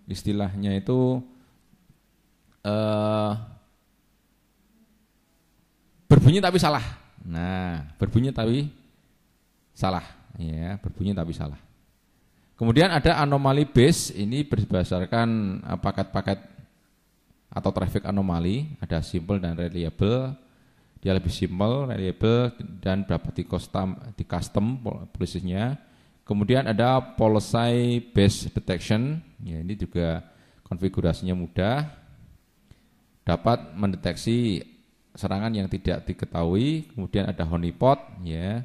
Istilahnya itu uh, berbunyi tapi salah. Nah, berbunyi tapi salah, ya, berbunyi tapi salah. Kemudian ada anomali base ini berdasarkan eh, paket-paket atau traffic anomali, ada simple dan reliable dia lebih simple, reliable dan dapat di custom di custom polisinya. Kemudian ada policy based detection, ya ini juga konfigurasinya mudah, dapat mendeteksi serangan yang tidak diketahui. Kemudian ada honeypot, ya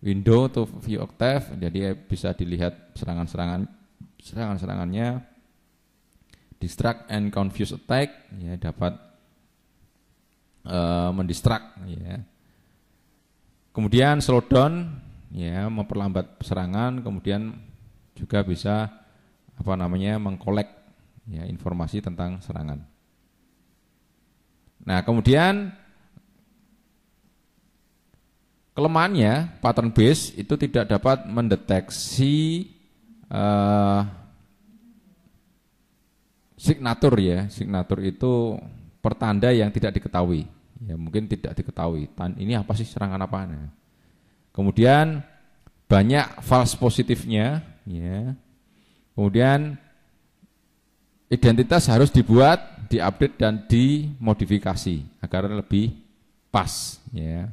window to view octave, jadi bisa dilihat serangan-serangan serangan-serangannya. Distract and confuse attack, ya dapat e, eh, mendistrak ya. Kemudian slow down ya memperlambat serangan kemudian juga bisa apa namanya mengkolek ya informasi tentang serangan. Nah, kemudian kelemahannya pattern base itu tidak dapat mendeteksi uh, signatur ya. Signatur itu pertanda yang tidak diketahui. Ya mungkin tidak diketahui. Tan ini apa sih serangan apaan? Ya? Kemudian banyak false positifnya. Ya. Kemudian identitas harus dibuat, diupdate dan dimodifikasi agar lebih pas. Ya.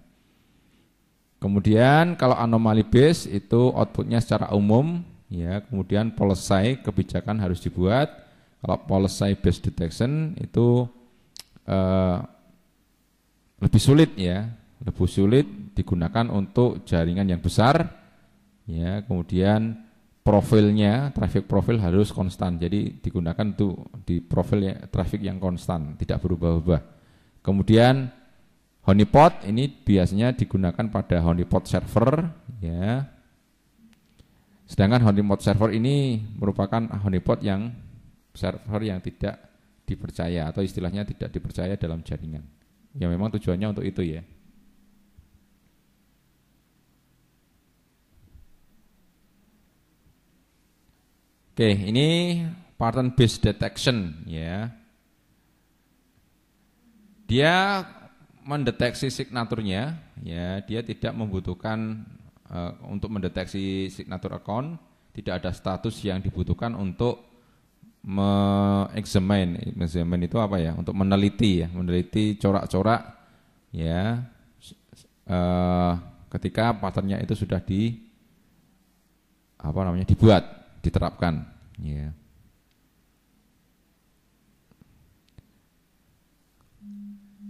Kemudian kalau anomali base itu outputnya secara umum, ya. Kemudian policy kebijakan harus dibuat. Kalau policy base detection itu Eh, lebih sulit ya, lebih sulit digunakan untuk jaringan yang besar ya, kemudian profilnya traffic profil harus konstan. Jadi digunakan untuk di profil ya, traffic yang konstan, tidak berubah-ubah. Kemudian honeypot ini biasanya digunakan pada honeypot server ya. Sedangkan honeypot server ini merupakan honeypot yang server yang tidak dipercaya atau istilahnya tidak dipercaya dalam jaringan. Ya memang tujuannya untuk itu ya. Oke, ini pattern based detection ya. Dia mendeteksi signaturnya ya, dia tidak membutuhkan uh, untuk mendeteksi signature account, tidak ada status yang dibutuhkan untuk mengexamine, examine itu apa ya? Untuk meneliti ya, meneliti corak-corak ya uh, ketika patternnya itu sudah di apa namanya dibuat, diterapkan. Ya.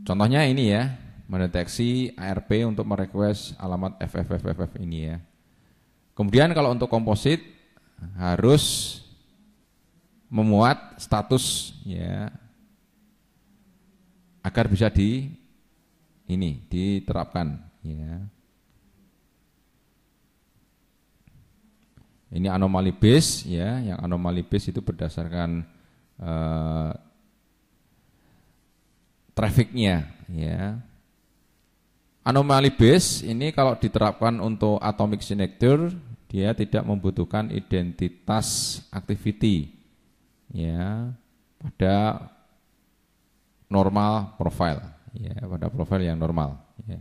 Contohnya ini ya, mendeteksi ARP untuk merequest alamat FFFFF ini ya. Kemudian kalau untuk komposit harus memuat status ya agar bisa di ini diterapkan ya. Ini anomali base ya, yang anomali base itu berdasarkan uh, trafficnya ya. Anomali base ini kalau diterapkan untuk atomic signature dia tidak membutuhkan identitas activity ya pada normal profile ya pada profil yang normal ya.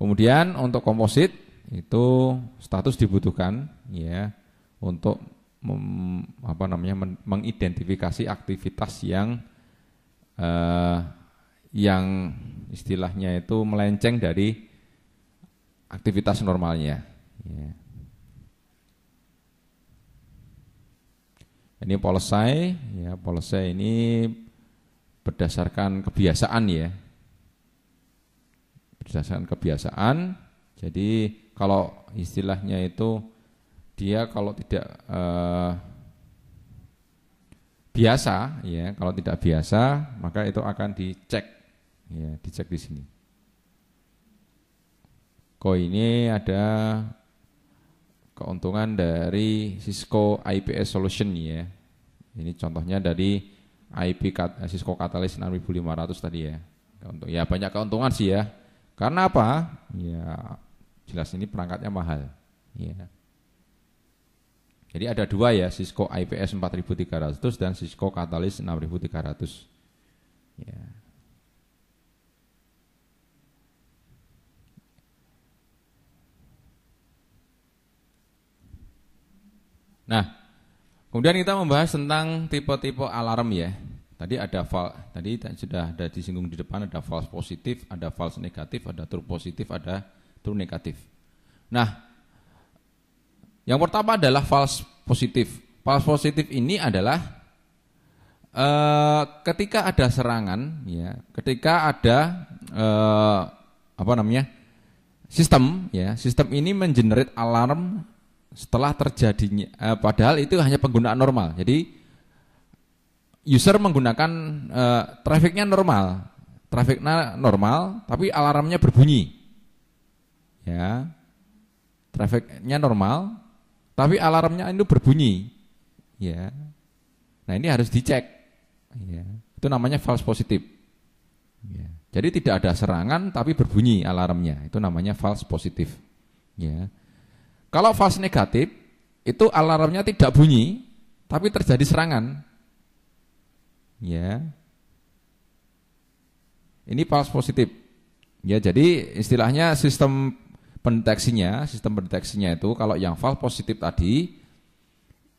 kemudian untuk komposit itu status dibutuhkan ya untuk mem, apa namanya men, mengidentifikasi aktivitas yang eh, yang istilahnya itu melenceng dari aktivitas normalnya ya. Ini polosai, ya polosai ini berdasarkan kebiasaan ya. Berdasarkan kebiasaan. Jadi kalau istilahnya itu dia kalau tidak eh, biasa ya, kalau tidak biasa maka itu akan dicek ya, dicek di sini. Koi ini ada keuntungan dari Cisco IPS Solution ya. Ini contohnya dari IP eh, Cisco Catalyst 6500 tadi ya. untuk ya banyak keuntungan sih ya. Karena apa? Ya jelas ini perangkatnya mahal. Ya. Jadi ada dua ya, Cisco IPS 4300 dan Cisco Catalyst 6300. Ya. Nah, kemudian kita membahas tentang tipe-tipe alarm ya. Tadi ada fal, tadi sudah ada disinggung di depan ada false positif, ada false negatif, ada true positif, ada true negatif. Nah, yang pertama adalah false positif. False positif ini adalah Uh, ketika ada serangan, ya, ketika ada uh, apa namanya sistem, ya, sistem ini mengenerate alarm setelah terjadinya eh, padahal itu hanya penggunaan normal. Jadi user menggunakan eh, trafficnya normal, trafficnya normal, tapi alarmnya berbunyi. Ya, trafficnya normal, tapi alarmnya itu berbunyi. Ya, nah ini harus dicek. Ya, itu namanya false positif. Ya. Jadi tidak ada serangan tapi berbunyi alarmnya. Itu namanya false positif. Ya. Kalau fase negatif, itu alarmnya tidak bunyi, tapi terjadi serangan. Ya. Ini fase positif. Ya, jadi istilahnya sistem pendeteksinya, sistem pendeteksinya itu kalau yang fase positif tadi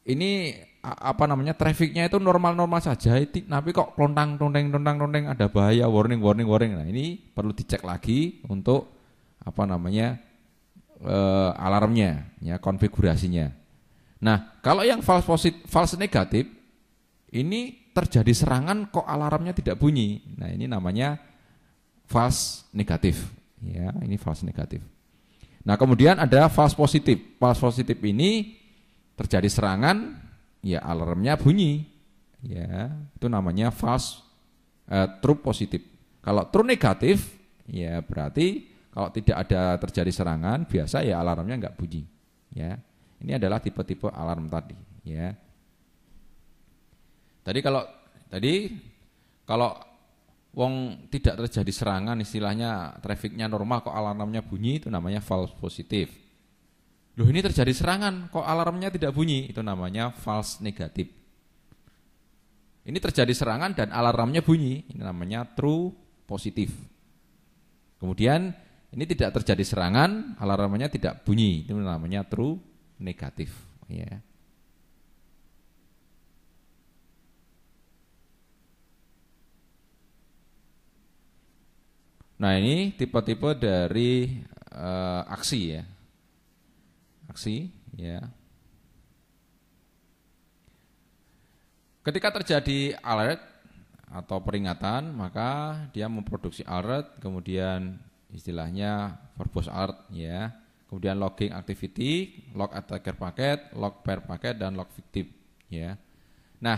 ini apa namanya trafficnya itu normal-normal saja tapi kok kelontang tonteng tonteng tonteng ada bahaya warning warning warning nah ini perlu dicek lagi untuk apa namanya uh, alarmnya, ya konfigurasinya. Nah, kalau yang false positif, false negatif ini terjadi serangan kok alarmnya tidak bunyi. Nah, ini namanya false negatif. Ya, ini false negatif. Nah, kemudian ada false positif. False positif ini terjadi serangan, ya alarmnya bunyi. Ya, itu namanya false uh, true positif. Kalau true negatif, ya berarti kalau tidak ada terjadi serangan, biasa ya alarmnya nggak bunyi. Ya, ini adalah tipe-tipe alarm tadi. Ya. Tadi kalau tadi kalau wong tidak terjadi serangan, istilahnya trafiknya normal, kok alarmnya bunyi itu namanya false positif. Loh ini terjadi serangan, kok alarmnya tidak bunyi itu namanya false negatif. Ini terjadi serangan dan alarmnya bunyi, ini namanya true positif. Kemudian ini tidak terjadi serangan, alarmnya tidak bunyi. Itu namanya true negatif. Ya. Nah ini tipe-tipe dari uh, aksi ya, aksi ya. Ketika terjadi alert atau peringatan, maka dia memproduksi alert, kemudian istilahnya verbose art ya. Kemudian logging activity, log attacker paket, log pair paket dan log victim ya. Nah,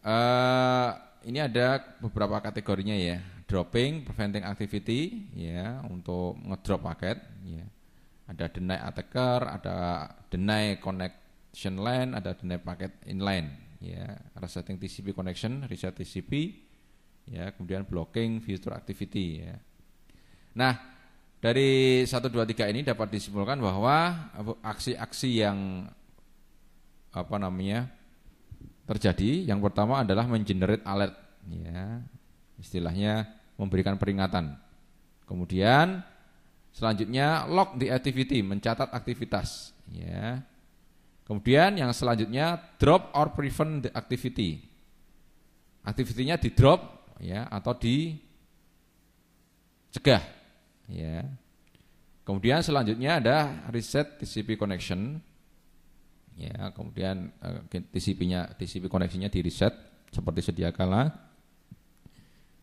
eh, ini ada beberapa kategorinya ya. Dropping, preventing activity ya untuk ngedrop paket ya. Ada deny attacker, ada deny connection line, ada deny paket inline ya. Resetting TCP connection, reset TCP ya, kemudian blocking future activity ya Nah, dari 1 2 tiga ini dapat disimpulkan bahwa aksi-aksi yang apa namanya terjadi yang pertama adalah mengenerate alert ya istilahnya memberikan peringatan kemudian selanjutnya log the activity mencatat aktivitas ya kemudian yang selanjutnya drop or prevent the activity aktivitinya di drop ya atau cegah Ya. Kemudian selanjutnya ada reset TCP connection. Ya, kemudian TCP-nya eh, TCP koneksinya di reset seperti sedia kala.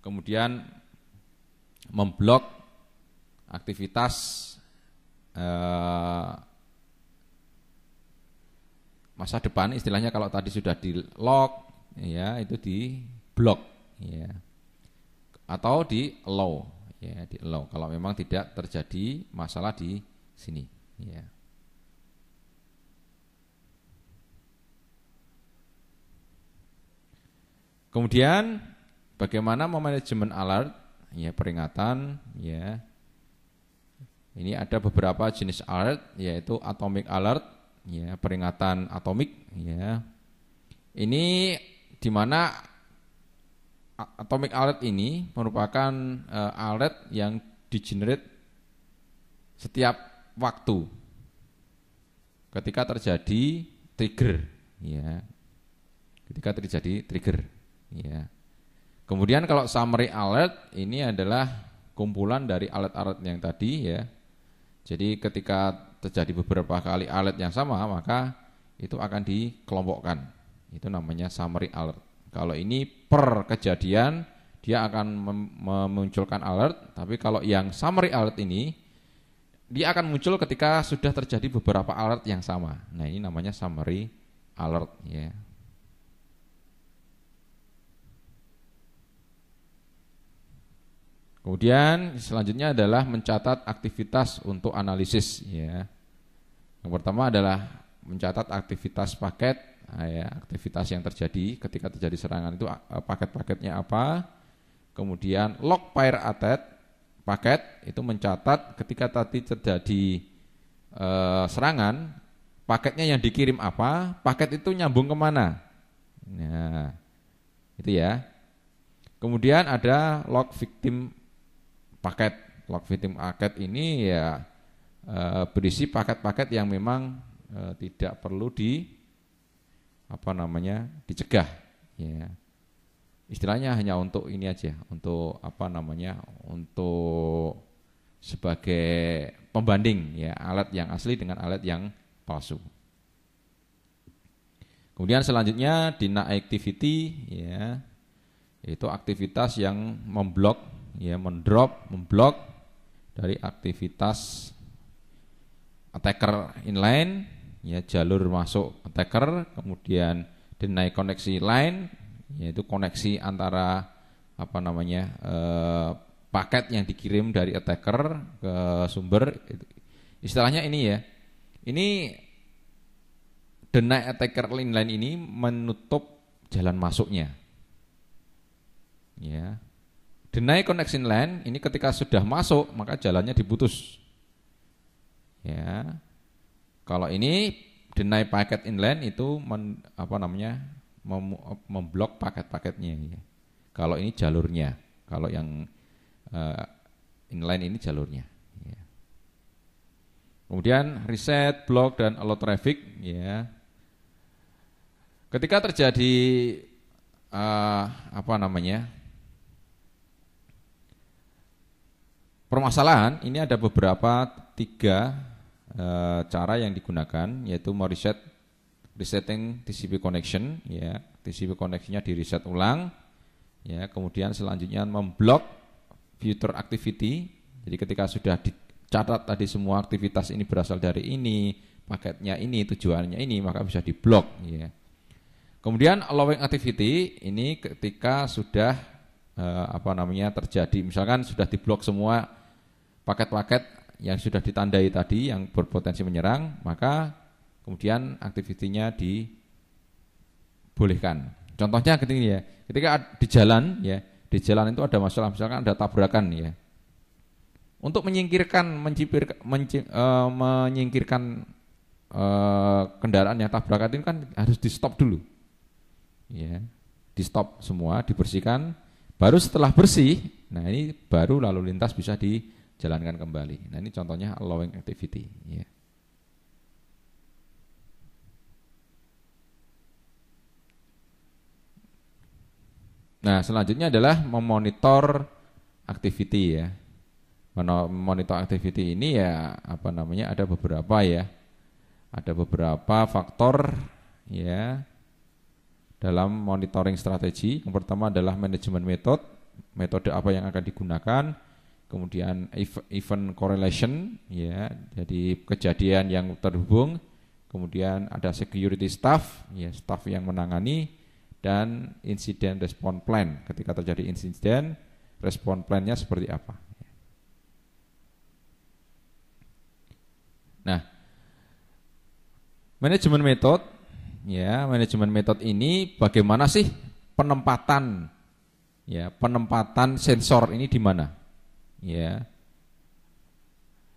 Kemudian memblok aktivitas eh, masa depan istilahnya kalau tadi sudah di lock ya itu di block ya atau di allow ya di allow kalau memang tidak terjadi masalah di sini ya kemudian bagaimana memanajemen alert ya peringatan ya ini ada beberapa jenis alert yaitu atomic alert ya peringatan atomik ya ini di mana atomic alert ini merupakan uh, yang yang generate setiap waktu ketika terjadi trigger ya ketika terjadi trigger ya kemudian kalau summary alert ini adalah kumpulan dari alert-alert yang tadi ya jadi ketika terjadi beberapa kali alert yang sama maka itu akan dikelompokkan itu namanya summary alert kalau ini per kejadian dia akan memunculkan alert, tapi kalau yang summary alert ini dia akan muncul ketika sudah terjadi beberapa alert yang sama. Nah, ini namanya summary alert ya. Kemudian selanjutnya adalah mencatat aktivitas untuk analisis ya. Yang pertama adalah mencatat aktivitas paket Nah, ya, aktivitas yang terjadi ketika terjadi serangan itu paket-paketnya apa kemudian log fire attack paket itu mencatat ketika tadi terjadi e, serangan paketnya yang dikirim apa paket itu nyambung kemana nah itu ya kemudian ada log victim paket log victim paket ini ya e, berisi paket-paket yang memang e, tidak perlu di apa namanya dicegah ya istilahnya hanya untuk ini aja untuk apa namanya untuk sebagai pembanding ya alat yang asli dengan alat yang palsu kemudian selanjutnya dina activity ya itu aktivitas yang memblok ya mendrop memblok dari aktivitas attacker inline ya jalur masuk attacker kemudian deny koneksi line yaitu koneksi antara apa namanya eh, paket yang dikirim dari attacker ke sumber istilahnya ini ya ini deny attacker inline ini menutup jalan masuknya ya deny connection line ini ketika sudah masuk maka jalannya diputus ya kalau ini deny paket inline itu men, apa namanya mem, memblok paket-paketnya. Iya. Kalau ini jalurnya, kalau yang uh, eh, inline ini jalurnya. Ya. Kemudian reset, block dan allow traffic. Ya. Ketika terjadi uh, apa namanya permasalahan, ini ada beberapa tiga e, cara yang digunakan yaitu meriset resetting TCP connection ya TCP connectionnya di reset ulang ya kemudian selanjutnya memblok future activity jadi ketika sudah dicatat tadi semua aktivitas ini berasal dari ini paketnya ini tujuannya ini maka bisa diblok ya kemudian allowing activity ini ketika sudah e, apa namanya terjadi misalkan sudah diblok semua paket-paket yang sudah ditandai tadi yang berpotensi menyerang, maka kemudian aktivitinya dibolehkan. Contohnya ketika ya, ketika di jalan ya, di jalan itu ada masalah misalkan ada tabrakan ya. Untuk menyingkirkan mencipir, menci, e, menyingkirkan e, kendaraan yang tabrakan itu kan harus di stop dulu. Ya, di stop semua, dibersihkan. Baru setelah bersih, nah ini baru lalu lintas bisa di jalankan kembali. Nah ini contohnya allowing activity. Ya. Nah selanjutnya adalah memonitor activity ya. Monitor activity ini ya apa namanya ada beberapa ya. Ada beberapa faktor ya dalam monitoring strategi. Yang pertama adalah manajemen metode, metode apa yang akan digunakan kemudian event correlation ya jadi kejadian yang terhubung kemudian ada security staff ya staff yang menangani dan incident response plan ketika terjadi insiden respon plannya seperti apa nah manajemen metode ya manajemen metode ini bagaimana sih penempatan ya penempatan sensor ini di mana Ya.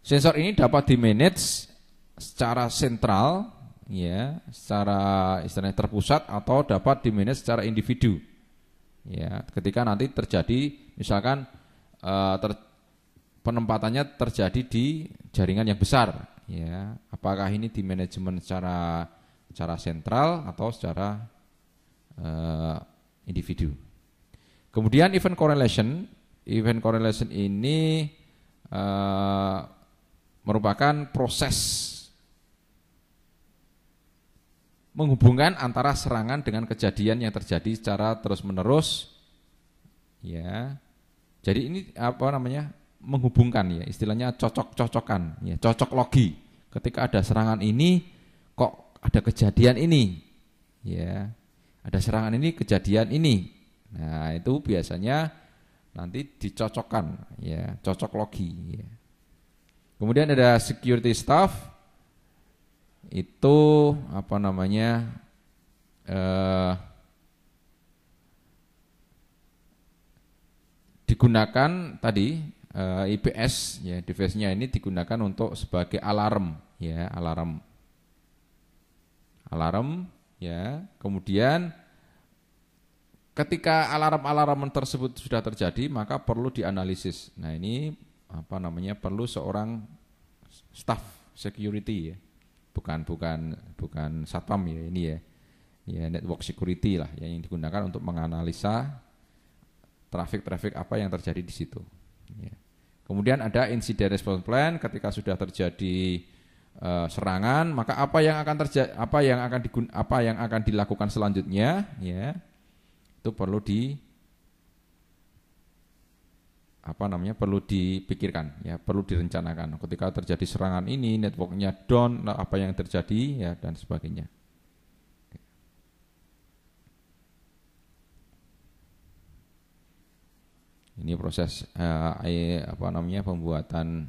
Sensor ini dapat di manage secara sentral, ya, secara istilahnya terpusat atau dapat di manage secara individu. Ya, ketika nanti terjadi misalkan uh, ter, penempatannya terjadi di jaringan yang besar, ya. Apakah ini di manajemen secara secara sentral atau secara uh, individu? Kemudian event correlation Event correlation ini uh, merupakan proses menghubungkan antara serangan dengan kejadian yang terjadi secara terus-menerus ya. Jadi ini apa namanya? menghubungkan ya, istilahnya cocok-cocokan ya, cocok logi. Ketika ada serangan ini kok ada kejadian ini. Ya. Ada serangan ini, kejadian ini. Nah, itu biasanya nanti dicocokkan ya cocok logi ya. kemudian ada security staff itu apa namanya eh, digunakan tadi eh, IPS ya device-nya ini digunakan untuk sebagai alarm ya alarm alarm ya kemudian Ketika alarm-alarm tersebut sudah terjadi, maka perlu dianalisis. Nah ini apa namanya perlu seorang staff security ya, bukan bukan bukan satpam ya ini ya, ya network security lah ya yang digunakan untuk menganalisa traffic-traffic apa yang terjadi di situ. Ya. Kemudian ada incident response plan ketika sudah terjadi uh, serangan, maka apa yang akan terjadi, apa yang akan digun, apa yang akan dilakukan selanjutnya, ya itu perlu di apa namanya perlu dipikirkan ya perlu direncanakan ketika terjadi serangan ini networknya down nah, apa yang terjadi ya dan sebagainya ini proses eh, apa namanya pembuatan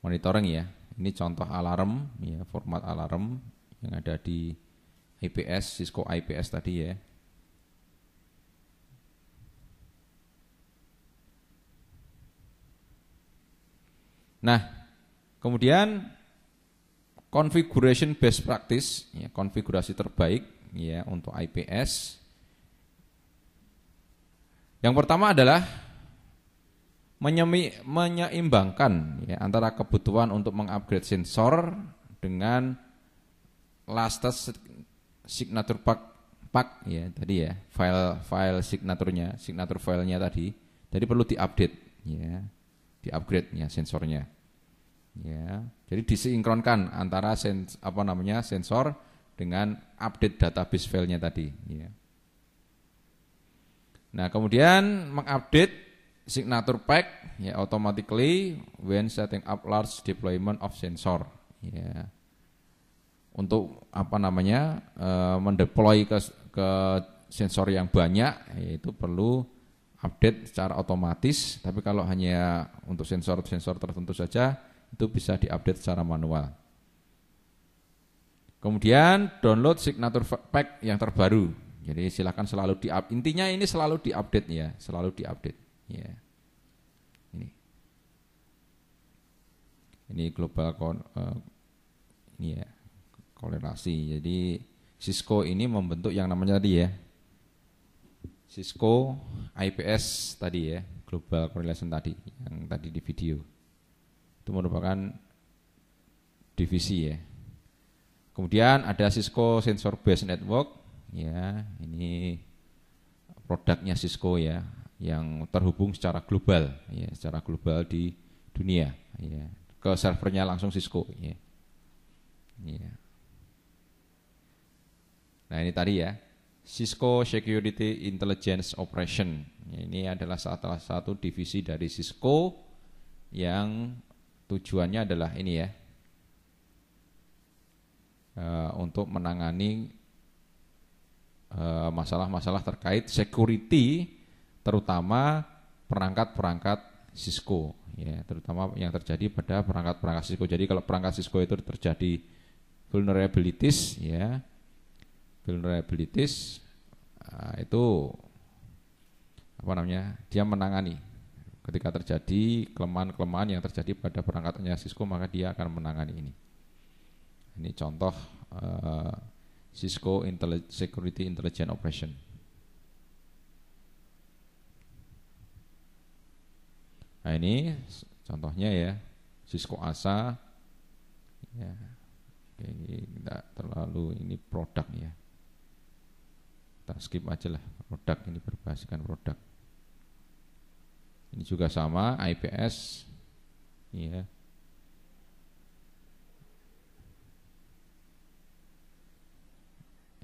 monitoring ya ini contoh alarm ya format alarm yang ada di IPS Cisco IPS tadi ya Nah, kemudian configuration best practice, ya, konfigurasi terbaik ya untuk IPS. Yang pertama adalah menyemi, menyeimbangkan ya, antara kebutuhan untuk mengupgrade sensor dengan lastest signature pack pack ya tadi ya file file signaturnya signature filenya tadi jadi perlu diupdate ya diupgrade ya sensornya ya jadi disinkronkan antara sens apa namanya sensor dengan update database filenya tadi ya nah kemudian mengupdate signature pack ya automatically when setting up large deployment of sensor ya untuk apa namanya e, mendeploy ke ke sensor yang banyak yaitu perlu update secara otomatis tapi kalau hanya untuk sensor-sensor tertentu saja itu bisa diupdate secara manual. Kemudian download signature pack yang terbaru. Jadi silakan selalu di -up. Intinya ini selalu diupdate ya, selalu diupdate. Ya. Ini. Ini global kon uh, eh, ini ya korelasi. Jadi Cisco ini membentuk yang namanya tadi ya. Cisco IPS tadi ya, global correlation tadi yang tadi di video itu merupakan divisi ya. Kemudian ada Cisco Sensor Based Network, ya ini produknya Cisco ya, yang terhubung secara global, ya secara global di dunia, ya ke servernya langsung Cisco, ya. ya. Nah ini tadi ya, Cisco Security Intelligence Operation. Ya, ini adalah salah satu divisi dari Cisco yang tujuannya adalah ini ya uh, untuk menangani eh, masalah-masalah uh, terkait security terutama perangkat-perangkat Cisco ya terutama yang terjadi pada perangkat-perangkat Cisco jadi kalau perangkat Cisco itu terjadi vulnerabilities ya vulnerabilities eh, itu apa namanya dia menangani Ketika terjadi kelemahan-kelemahan yang terjadi pada perangkatnya Cisco, maka dia akan menangani ini. Ini contoh uh, Cisco Intelli Security Intelligence Operation. Nah ini contohnya ya Cisco ASA. Ya, ini tidak terlalu ini produk ya. Kita skip aja lah produk ini berbasiskan produk. Ini juga sama IPS ya.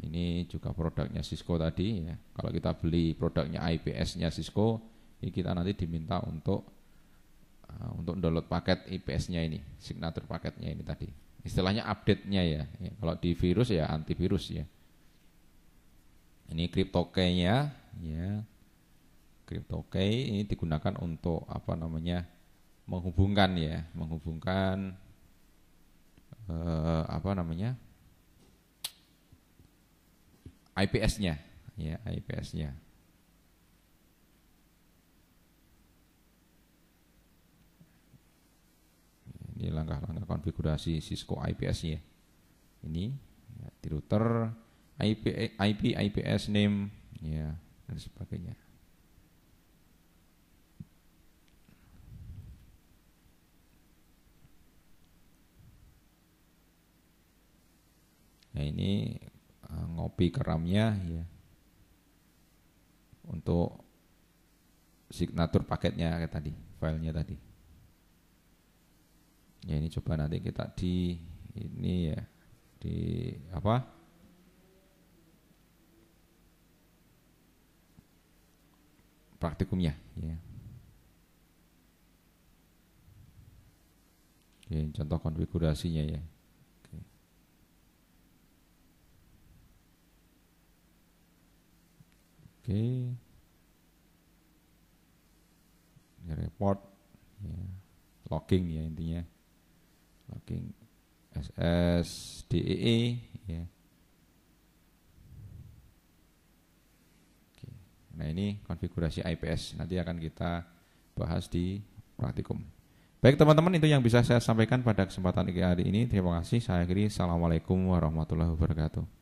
Ini juga produknya Cisco tadi ya. Kalau kita beli produknya IPS-nya Cisco, ini kita nanti diminta untuk eh, untuk download paket IPS-nya ini, signature paketnya ini tadi. Istilahnya update-nya ya. ya kalau di virus ya antivirus ya. Ini kriptokenya nya ya Oke, ini digunakan untuk apa namanya menghubungkan ya, menghubungkan eh, apa namanya IPS-nya, ya IPS-nya. Ini langkah-langkah konfigurasi Cisco IPS-nya. Ini ya, di router IP, IP IPS name ya dan sebagainya. Nah ini eh, ngopi keramnya ya untuk signatur paketnya kayak tadi, filenya tadi. Ya ini coba nanti kita di ini ya di apa? Praktikumnya ya. Oke, contoh konfigurasinya ya. oke ini report ya logging ya intinya logging SSDEE e, ya oke. nah ini konfigurasi IPS nanti akan kita bahas di praktikum Baik teman-teman itu yang bisa saya sampaikan pada kesempatan hari ini. Terima kasih. Saya akhiri. Assalamualaikum warahmatullahi wabarakatuh.